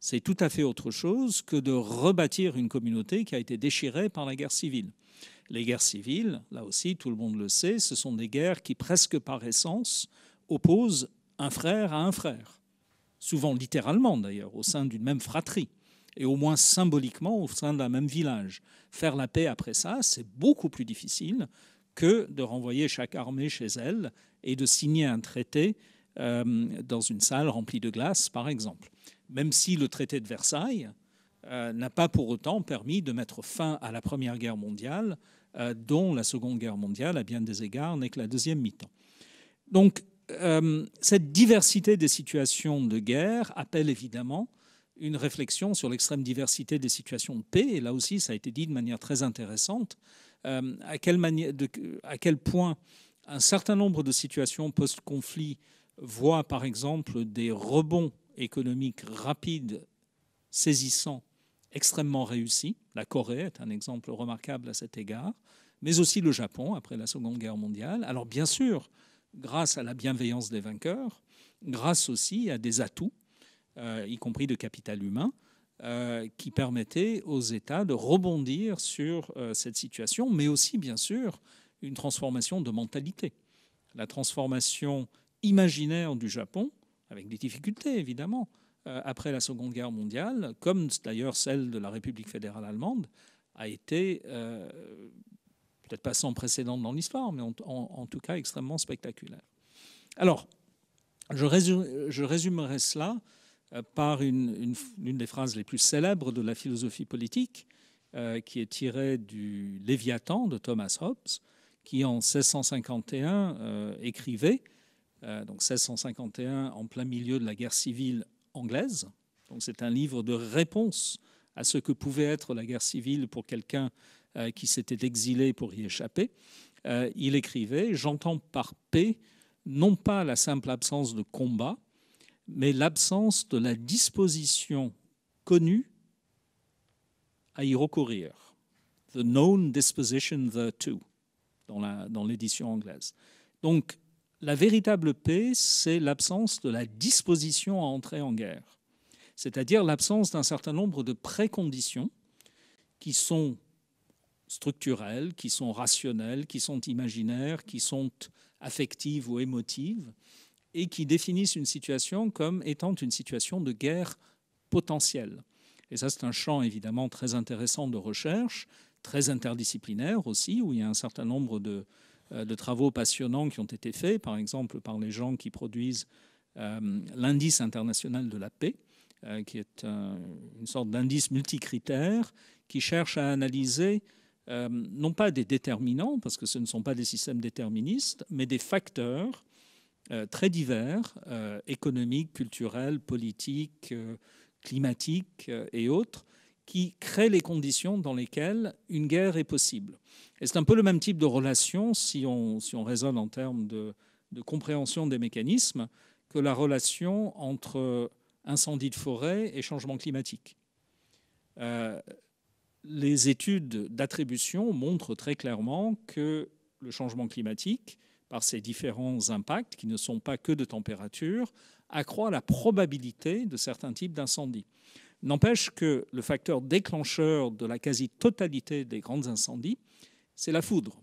c'est tout à fait autre chose que de rebâtir une communauté qui a été déchirée par la guerre civile. Les guerres civiles, là aussi, tout le monde le sait, ce sont des guerres qui, presque par essence, opposent un frère à un frère, souvent littéralement d'ailleurs, au sein d'une même fratrie, et au moins symboliquement au sein d'un même village. Faire la paix après ça, c'est beaucoup plus difficile que de renvoyer chaque armée chez elle et de signer un traité euh, dans une salle remplie de glace, par exemple. Même si le traité de Versailles euh, n'a pas pour autant permis de mettre fin à la Première Guerre mondiale euh, dont la Seconde Guerre mondiale, à bien des égards, n'est que la deuxième mi-temps. Donc, euh, cette diversité des situations de guerre appelle évidemment une réflexion sur l'extrême diversité des situations de paix. Et là aussi, ça a été dit de manière très intéressante. Euh, à, à, quel point un certain nombre de situations post-conflit voient, par exemple, des rebonds économiques rapides, saisissants extrêmement réussi. La Corée est un exemple remarquable à cet égard, mais aussi le Japon après la Seconde Guerre mondiale. Alors bien sûr, grâce à la bienveillance des vainqueurs, grâce aussi à des atouts, euh, y compris de capital humain, euh, qui permettaient aux États de rebondir sur euh, cette situation, mais aussi bien sûr une transformation de mentalité. La transformation imaginaire du Japon, avec des difficultés évidemment, euh, après la Seconde Guerre mondiale, comme d'ailleurs celle de la République fédérale allemande, a été euh, peut-être pas sans précédent dans l'histoire, mais en, tout cas extrêmement spectaculaire. Alors, je, je résumerai cela euh, par une, des phrases les plus célèbres de la philosophie politique, qui est tirée du Léviathan de Thomas Hobbes, qui en 1651 écrivait, donc 1651 en plein milieu de la guerre civile anglaise. Donc c'est un livre de réponse à ce que pouvait être la guerre civile pour quelqu'un euh, qui s'était exilé pour y échapper. Euh, il écrivait J'entends par paix non pas la simple absence de combat, mais l'absence de la disposition connue à y recourir. The known disposition thereto, dans l'édition anglaise. Donc, la véritable paix, c'est l'absence de la disposition à entrer en guerre, c'est-à-dire l'absence d'un certain nombre de préconditions qui sont structurelles, qui sont rationnelles, qui sont imaginaires, qui sont affectives ou émotives, et qui définissent une situation comme étant une situation de guerre potentielle. Et ça, c'est un champ évidemment très intéressant de recherche, très interdisciplinaire aussi, où il y a un certain nombre de, euh, de travaux passionnants qui ont été faits, par exemple par les gens qui produisent euh, l'indice international de la paix, euh, qui est une sorte d'indice multicritère qui cherche à analyser non pas des déterminants, parce que ce ne sont pas des systèmes déterministes, mais des facteurs très divers, économiques, culturels, politiques, climatiques et autres, qui crée les conditions dans lesquelles une guerre est possible. Et c'est un peu le même type de relation, si on, raisonne en termes de, compréhension des mécanismes, que la relation entre incendie de forêt et changement climatique. Euh, les études d'attribution montrent très clairement que le changement climatique, par ses différents impacts, qui ne sont pas que de température, accroît la probabilité de certains types d'incendies. N'empêche que le facteur déclencheur de la quasi-totalité des grands incendies, c'est la foudre.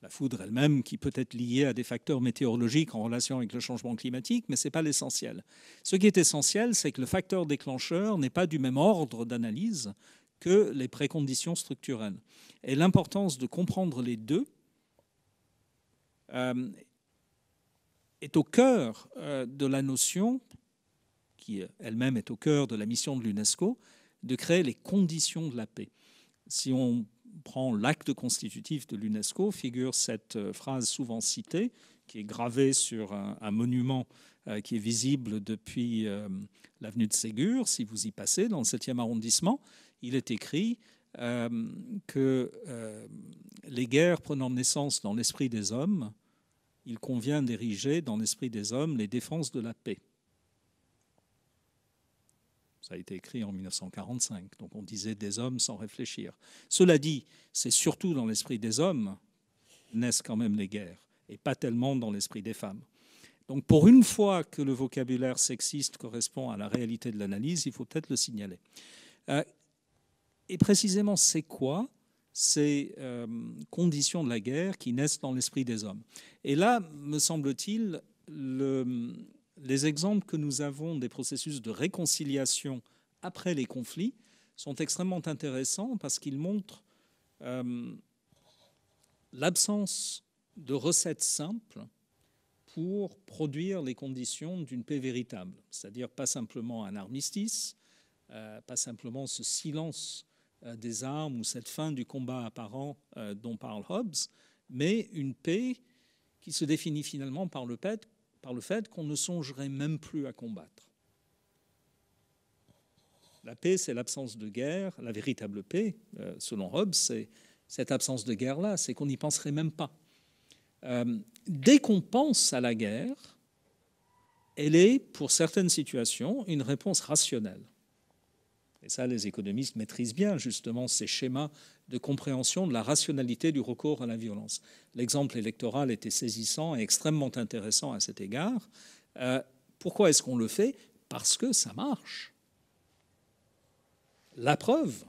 La foudre elle-même, qui peut être liée à des facteurs météorologiques en relation avec le changement climatique, mais ce n'est pas l'essentiel. Ce qui est essentiel, c'est que le facteur déclencheur n'est pas du même ordre d'analyse que les préconditions structurelles. Et l'importance de comprendre les deux euh, est au cœur euh, de la notion euh, elle-même est au cœur de la mission de l'UNESCO, de créer les conditions de la paix. Si on prend l'acte constitutif de l'UNESCO, figure cette euh, phrase souvent citée, qui est gravée sur un, monument euh, qui est visible depuis l'avenue de Ségur, si vous y passez, dans le 7e arrondissement. Il est écrit que les guerres prenant naissance dans l'esprit des hommes, il convient d'ériger dans l'esprit des hommes les défenses de la paix. Ça a été écrit en 1945, donc on disait des hommes sans réfléchir. Cela dit, c'est surtout dans l'esprit des hommes naissent quand même les guerres, et pas tellement dans l'esprit des femmes. Donc pour une fois que le vocabulaire sexiste correspond à la réalité de l'analyse, il faut peut-être le signaler. Euh, et précisément, c'est quoi ces euh, conditions de la guerre qui naissent dans l'esprit des hommes Et là, me semble-t-il, le, les exemples que nous avons des processus de réconciliation après les conflits sont extrêmement intéressants parce qu'ils montrent euh, l'absence de recettes simples pour produire les conditions d'une paix véritable, c'est-à-dire pas simplement un armistice, euh, pas simplement ce silence euh, des armes ou cette fin du combat apparent dont parle Hobbes, mais une paix qui se définit finalement par le fait par le fait qu'on ne songerait même plus à combattre. La paix, c'est l'absence de guerre. La véritable paix, euh, selon Hobbes, c'est cette absence de guerre-là, c'est qu'on n'y penserait même pas. Euh, dès qu'on pense à la guerre, elle est, pour certaines situations, une réponse rationnelle. Et ça, les économistes maîtrisent bien justement ces schémas de compréhension de la rationalité du recours à la violence. L'exemple électoral était saisissant et extrêmement intéressant à cet égard. Euh, pourquoi est-ce qu'on le fait Parce que ça marche. La preuve.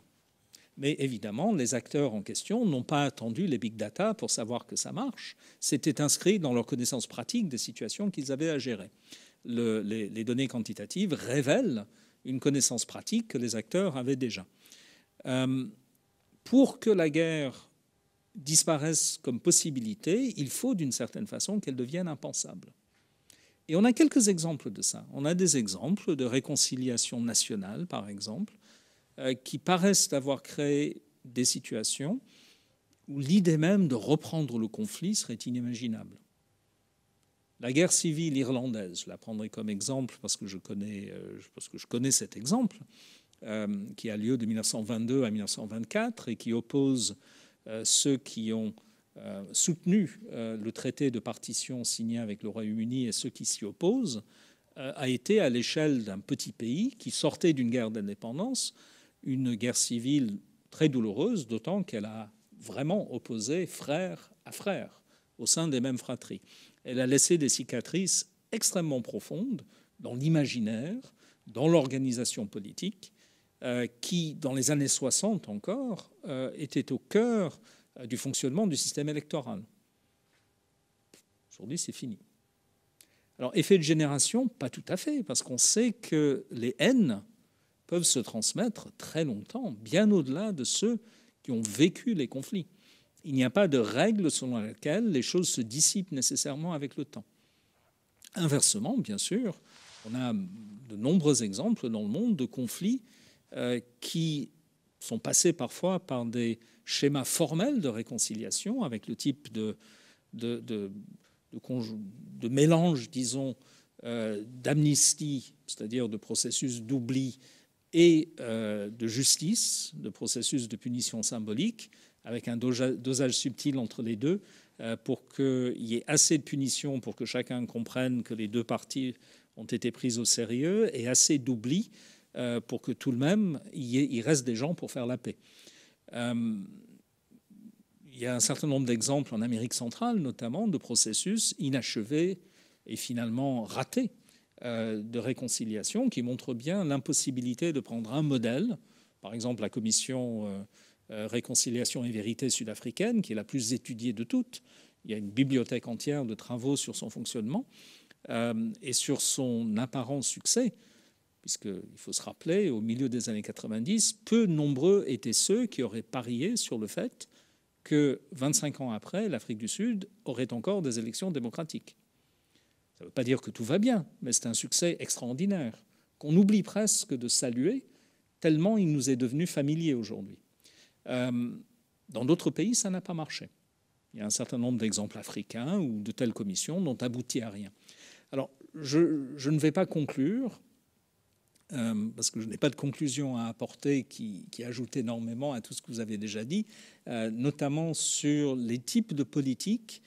Mais évidemment, les acteurs en question n'ont pas attendu les big data pour savoir que ça marche. C'était inscrit dans leur connaissance pratique des situations qu'ils avaient à gérer. les, données quantitatives révèlent une connaissance pratique que les acteurs avaient déjà. Euh, pour que la guerre disparaisse comme possibilité, il faut d'une certaine façon qu'elle devienne impensable. Et on a quelques exemples de ça. On a des exemples de réconciliation nationale, par exemple, euh, qui paraissent avoir créé des situations où l'idée même de reprendre le conflit serait inimaginable. La guerre civile irlandaise, je la prendrai comme exemple parce que je connais, euh, que je connais cet exemple, euh, qui a lieu de 1922 à 1924 et qui oppose euh, ceux qui ont soutenu le traité de partition signé avec le Royaume-Uni et ceux qui s'y opposent, a été à l'échelle d'un petit pays qui sortait d'une guerre d'indépendance, une guerre civile très douloureuse, d'autant qu'elle a vraiment opposé frère à frère au sein des mêmes fratries. Elle a laissé des cicatrices extrêmement profondes dans l'imaginaire, dans l'organisation politique, euh, qui, dans les années 60 encore, euh, était au cœur euh, du fonctionnement du système électoral. Aujourd'hui, c'est fini. Alors, effet de génération, pas tout à fait, parce qu'on sait que les haines peuvent se transmettre très longtemps, bien au-delà de ceux qui ont vécu les conflits. Il n'y a pas de règle selon laquelle les choses se dissipent nécessairement avec le temps. Inversement, bien sûr, on a de nombreux exemples dans le monde de conflits euh, qui sont passés parfois par des schémas formels de réconciliation avec le type de, mélange, disons, euh, d'amnistie, c'est-à-dire de processus d'oubli et euh, de justice, de processus de punition symbolique, avec un dosage subtil entre les deux, euh, pour qu'il y ait assez de punitions pour que chacun comprenne que les deux parties ont été prises au sérieux et assez d'oubli euh, pour que tout de même, il, reste des gens pour faire la paix. Euh, il y a un certain nombre d'exemples en Amérique centrale, notamment, de processus inachevés et finalement ratés de réconciliation qui montrent bien l'impossibilité de prendre un modèle, par exemple la commission euh, Réconciliation et vérité sud-africaine, qui est la plus étudiée de toutes. Il y a une bibliothèque entière de travaux sur son fonctionnement euh, et sur son apparent succès, puisqu'il faut se rappeler, au milieu des années 90, peu nombreux étaient ceux qui auraient parié sur le fait que 25 ans après, l'Afrique du Sud aurait encore des élections démocratiques. Ça ne veut pas dire que tout va bien, mais c'est un succès extraordinaire qu'on oublie presque de saluer, tellement il nous est devenu familier aujourd'hui. Euh, dans d'autres pays, ça n'a pas marché. Il y a un certain nombre d'exemples africains ou de telles commissions n'ont abouti à rien. Alors, je, ne vais pas conclure, euh, parce que je n'ai pas de conclusion à apporter qui, ajoute énormément à tout ce que vous avez déjà dit, euh, notamment sur les types de politiques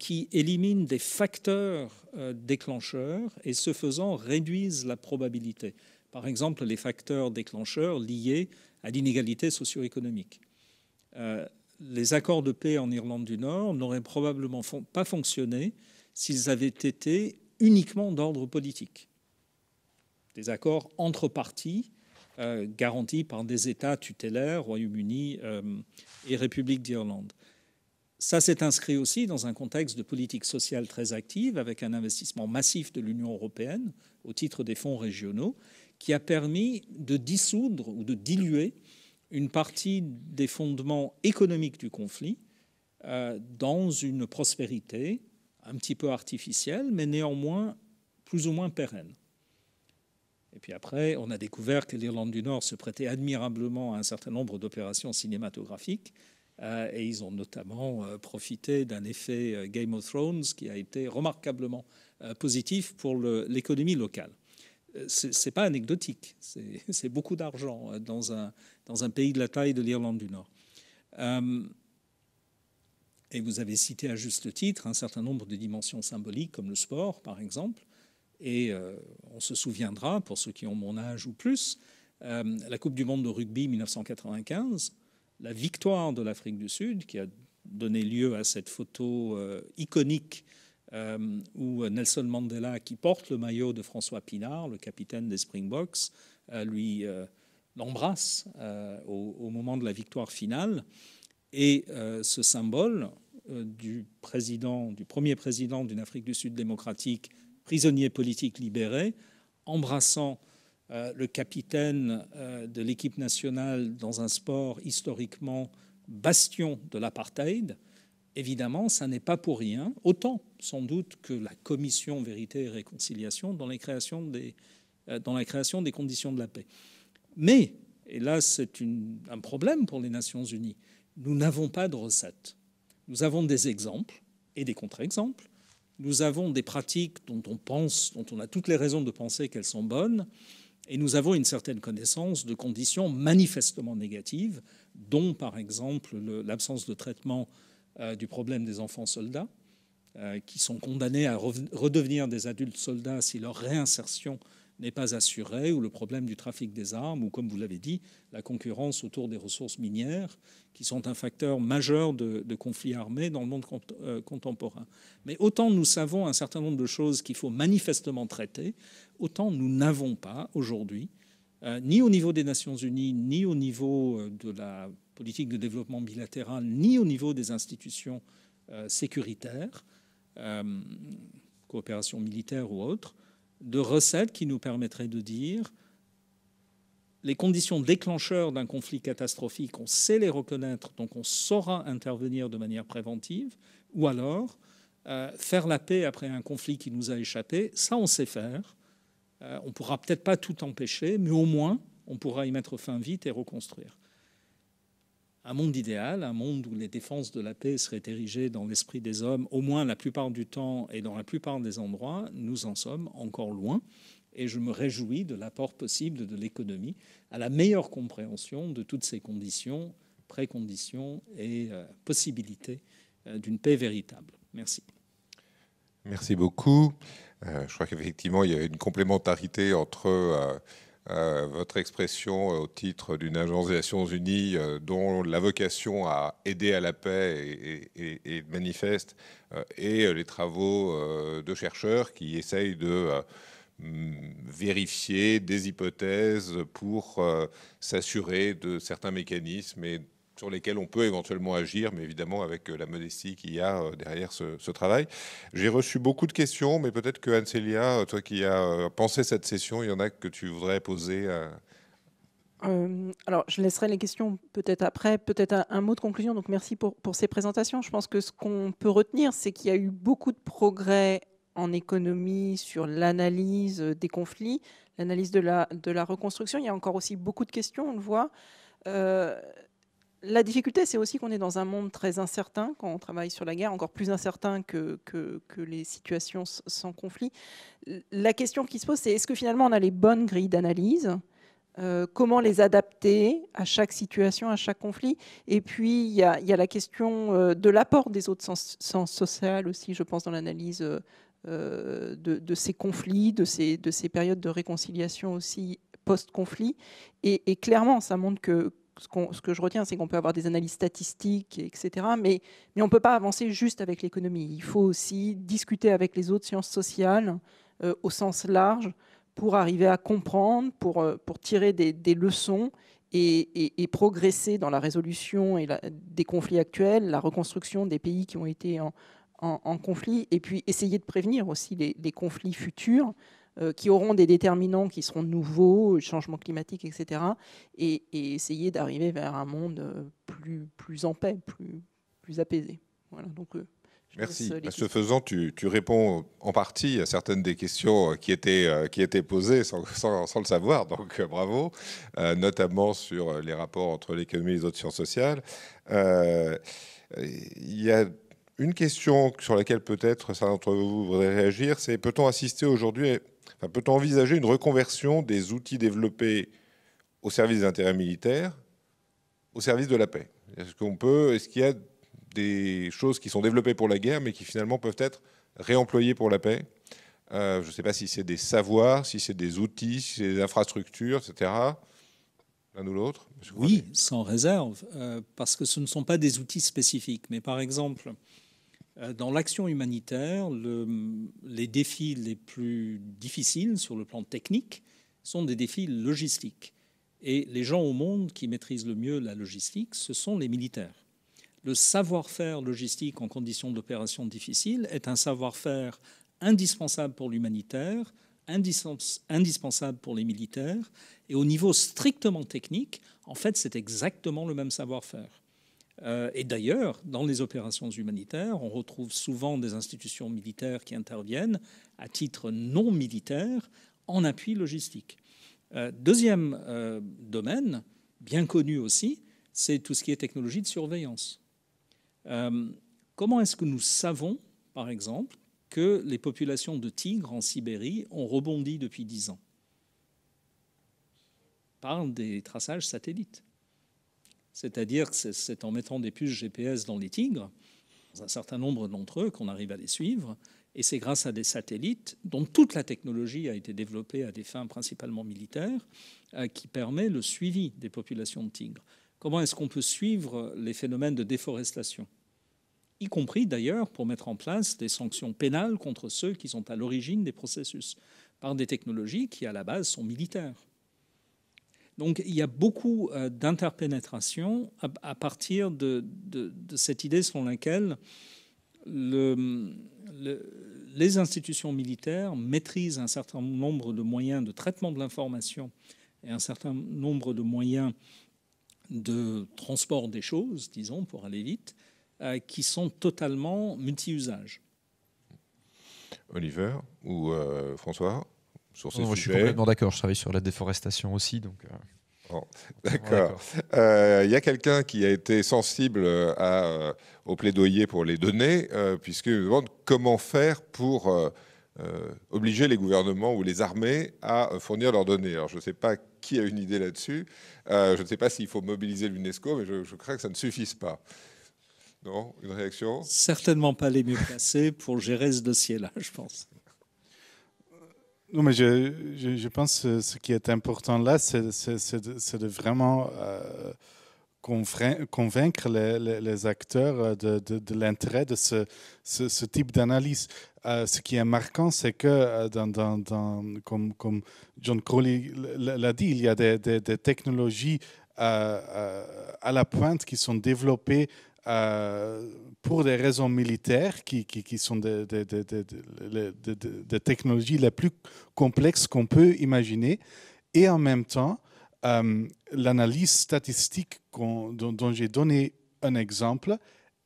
qui éliminent des facteurs déclencheurs et, ce faisant, réduisent la probabilité. Par exemple, les facteurs déclencheurs liés à l'inégalité socio-économique. Euh, les accords de paix en Irlande du Nord n'auraient probablement pas fonctionné s'ils avaient été uniquement d'ordre politique. Des accords entre partis euh, garantis par des États tutélaires, Royaume-Uni euh, et République d'Irlande. Ça s'est inscrit aussi dans un contexte de politique sociale très active, avec un investissement massif de l'Union européenne au titre des fonds régionaux, qui a permis de dissoudre ou de diluer une partie des fondements économiques du conflit euh, dans une prospérité un petit peu artificielle, mais néanmoins plus ou moins pérenne. Et puis après, on a découvert que l'Irlande du Nord se prêtait admirablement à un certain nombre d'opérations cinématographiques, euh, et ils ont notamment euh, profité d'un effet Game of Thrones qui a été remarquablement positif pour l'économie locale n'est euh, pas anecdotique, c'est beaucoup d'argent euh, dans un, pays de la taille de l'Irlande du Nord. Euh, et vous avez cité à juste titre un certain nombre de dimensions symboliques, comme le sport, par exemple. Et on se souviendra, pour ceux qui ont mon âge ou plus, la Coupe du Monde de rugby 1995, la victoire de l'Afrique du Sud, qui a donné lieu à cette photo iconique euh, où Nelson Mandela, qui porte le maillot de François Pinard, le capitaine des Springboks, euh, lui euh, l'embrasse au, au, moment de la victoire finale. Et ce symbole du président, du premier président d'une Afrique du Sud démocratique, prisonnier politique libéré, embrassant le capitaine de l'équipe nationale dans un sport historiquement bastion de l'apartheid, Évidemment, ça n'est pas pour rien, autant sans doute que la commission Vérité et Réconciliation dans, les créations des, euh, dans la création des conditions de la paix. Mais, et là c'est un problème pour les Nations Unies, nous n'avons pas de recette. Nous avons des exemples et des contre-exemples. Nous avons des pratiques dont on pense, dont on a toutes les raisons de penser qu'elles sont bonnes, et nous avons une certaine connaissance de conditions manifestement négatives, dont par exemple l'absence de traitement euh, du problème des enfants soldats, euh, qui sont condamnés à redevenir des adultes soldats si leur réinsertion n'est pas assurée, ou le problème du trafic des armes, ou comme vous l'avez dit, la concurrence autour des ressources minières, qui sont un facteur majeur de, conflits armés dans le monde euh, contemporain. Mais autant nous savons un certain nombre de choses qu'il faut manifestement traiter, autant nous n'avons pas aujourd'hui, ni au niveau des Nations Unies, ni au niveau de la de développement bilatéral ni au niveau des institutions euh, sécuritaires, euh, coopération militaire ou autre, de recettes qui nous permettraient de dire les conditions déclencheurs d'un conflit catastrophique, on sait les reconnaître, donc on saura intervenir de manière préventive, ou alors euh, faire la paix après un conflit qui nous a échappé, ça on sait faire. on ne pourra peut-être pas tout empêcher, mais au moins on pourra y mettre fin vite et reconstruire un monde idéal, un monde où les défenses de la paix seraient érigées dans l'esprit des hommes, au moins la plupart du temps et dans la plupart des endroits, nous en sommes encore loin. Et je me réjouis de l'apport possible de l'économie à la meilleure compréhension de toutes ces conditions, préconditions et euh, possibilités euh, d'une paix véritable. Merci. Merci beaucoup. Euh, je crois qu'effectivement, il y a une complémentarité entre euh, votre expression euh, au titre d'une agence des Nations Unies euh, dont la vocation à aider à la paix est, manifeste et les travaux de chercheurs qui essayent de vérifier des hypothèses pour s'assurer de certains mécanismes et sur lesquels on peut éventuellement agir, mais évidemment avec euh, la modestie qu'il y a euh, derrière ce, travail. J'ai reçu beaucoup de questions, mais peut-être que euh, toi qui as pensé cette session, il y en a que tu voudrais poser. alors, je laisserai les questions peut-être après, peut-être un, mot de conclusion. Donc, merci pour, ces présentations. Je pense que ce qu'on peut retenir, c'est qu'il y a eu beaucoup de progrès en économie sur l'analyse des conflits, l'analyse de la, reconstruction. Il y a encore aussi beaucoup de questions, on le voit la difficulté, c'est aussi qu'on est dans un monde très incertain quand on travaille sur la guerre, encore plus incertain que, les situations sans conflit. La question qui se pose, c'est est-ce que finalement on a les bonnes grilles d'analyse euh, comment les adapter à chaque situation, à chaque conflit. Et puis, il y, a, la question euh, de l'apport des autres sens, sociaux aussi, je pense, dans l'analyse euh, de, ces conflits, de ces, périodes de réconciliation aussi post-conflit. et, clairement, ça montre que, ce, que je retiens, c'est qu'on peut avoir des analyses statistiques, etc. Mais, on ne peut pas avancer juste avec l'économie. Il faut aussi discuter avec les autres sciences sociales euh, au sens large pour arriver à comprendre, pour, euh, tirer des, leçons et, progresser dans la résolution et des conflits actuels, la reconstruction des pays qui ont été en, conflit, et puis essayer de prévenir aussi les, les conflits futurs euh, qui auront des déterminants qui seront nouveaux, changement climatique, etc. Et, essayer d'arriver vers un monde euh, plus, plus en paix, plus, plus apaisé. Voilà, donc, euh, Merci. Ce faisant, tu, tu, réponds en partie à certaines des questions qui étaient, qui étaient posées sans, sans, le savoir, donc bravo, notamment sur les rapports entre l'économie et les autres sciences sociales. il y a une question sur laquelle peut-être certains d'entre vous voudraient réagir, c'est peut-on assister aujourd'hui Peut-on envisager une reconversion des outils développés au service des intérêts militaires au service de la paix Est-ce qu'on peut, est-ce qu'il y a des choses qui sont développées pour la guerre, mais qui finalement peuvent être réemployées pour la paix euh, Je ne sais pas si c'est des savoirs, si c'est des outils, si c'est des infrastructures, etc. L'un ou l'autre Oui, sans réserve, euh, parce que ce ne sont pas des outils spécifiques. Mais par exemple, euh, dans l'action humanitaire, les défis les plus difficiles sur le plan technique sont des défis logistiques. Et les gens au monde qui maîtrisent le mieux la logistique, ce sont les militaires. Le savoir-faire logistique en conditions d'opération difficiles est un savoir-faire indispensable pour l'humanitaire, indispensable pour les militaires. Et au niveau strictement technique, en fait, c'est exactement le même savoir-faire. Euh, et d'ailleurs, dans les opérations humanitaires, on retrouve souvent des institutions militaires qui interviennent à titre non militaire en appui logistique. Euh, deuxième euh, domaine, bien connu aussi, c'est tout ce qui est technologie de surveillance. comment est-ce que nous savons, par exemple, que les populations de tigres en Sibérie ont rebondi depuis dix ans Par des traçages satellites. C'est-à-dire que c'est en mettant des puces GPS dans les tigres, dans un certain nombre d'entre eux, qu'on arrive à les suivre. Et c'est grâce à des satellites dont toute la technologie a été développée à des fins principalement militaires, euh, qui permet le suivi des populations de tigres. Comment est-ce qu'on peut suivre les phénomènes de déforestation y compris d'ailleurs pour mettre en place des sanctions pénales contre ceux qui sont à l'origine des processus, par des technologies qui à la base sont militaires. Donc il y a beaucoup euh, d'interpénétration à, partir de, cette idée selon laquelle le, les institutions militaires maîtrisent un certain nombre de moyens de traitement de l'information et un certain nombre de moyens de transport des choses, disons, pour aller vite, euh, qui sont totalement multi-usages. Oliver ou euh, François je suis complètement d'accord. Je travaille sur la déforestation aussi, donc. Euh, d'accord. Il euh, y a quelqu'un qui a été sensible euh, à, au plaidoyer pour les données, puisque puisqu'il me demande comment faire pour obliger les gouvernements ou les armées à fournir leurs données. Alors, je ne sais pas qui a une idée là-dessus. je ne sais pas s'il faut mobiliser l'UNESCO, mais je, je, crains que ça ne suffise pas. Non Une réaction Certainement pas les mieux placés pour gérer ce dossier-là, je pense. Non, mais je, je, pense que ce qui est important là, c'est de, vraiment euh, convaincre les, acteurs euh, de, de, l'intérêt de ce, ce, type d'analyse. Euh, ce qui est marquant, c'est que, dans, dans, comme, comme, John Crowley l'a dit, il y a des, des technologies à la pointe qui sont développées euh, pour des raisons militaires, qui, sont des technologies les plus complexes qu'on peut imaginer, et en même temps, euh, l'analyse statistique dont, j'ai donné un exemple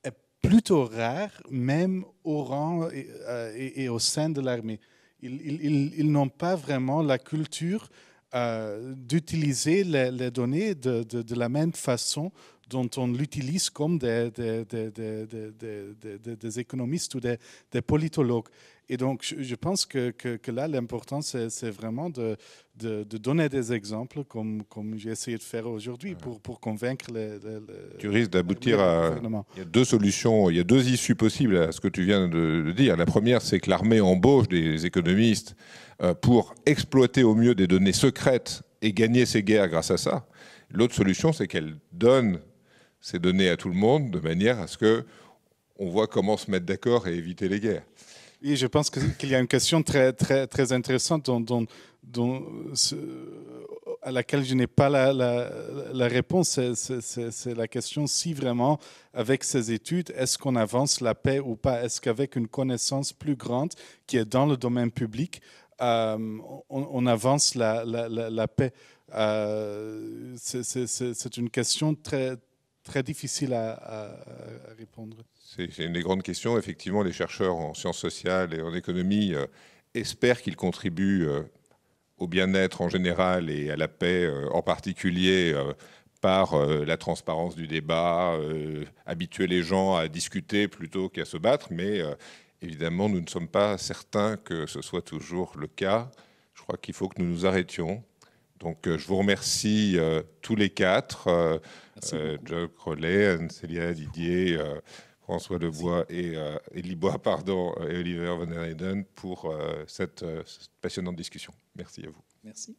est plutôt rare, même au rang et, euh, au sein de l'armée. ils n'ont pas vraiment la culture euh, d'utiliser les, données de, la même façon dont on l'utilise comme des, des, économistes ou des, politologues. Et donc, je pense que, là, l'important, c'est vraiment de, donner des exemples, comme, j'ai essayé de faire aujourd'hui, pour, convaincre les. tu risques d'aboutir à. Il y a deux solutions, il y a deux issues possibles à ce que tu viens de dire. La première, c'est que l'armée embauche des économistes euh, pour exploiter au mieux des données secrètes et gagner ses guerres grâce à ça. L'autre solution, c'est qu'elle donne ces données à tout le monde de manière à ce que on voit comment se mettre d'accord et éviter les guerres. Oui, je pense qu'il y a une question très, très, très intéressante dont, dont, ce, à laquelle je n'ai pas la, la, réponse. C'est la question si vraiment, avec ces études, est-ce qu'on avance la paix ou pas Est-ce qu'avec une connaissance plus grande qui est dans le domaine public, euh, on, avance la, la paix euh, C'est une question très, très difficile à répondre. C'est une des grandes questions. Effectivement, les chercheurs en sciences sociales et en économie euh, espèrent qu'ils contribuent euh, au bien-être en général et à la paix euh, en particulier par la transparence du débat, habituer les gens à discuter plutôt qu'à se battre. Mais évidemment, nous ne sommes pas certains que ce soit toujours le cas. Je crois qu'il faut que nous nous arrêtions. Donc, je vous remercie tous les quatre, Job Crowley, célia Didier. François Lebois et, euh, pardon, et Oliver Van der pour euh, euh, cette passionnante discussion. Merci à vous. Merci.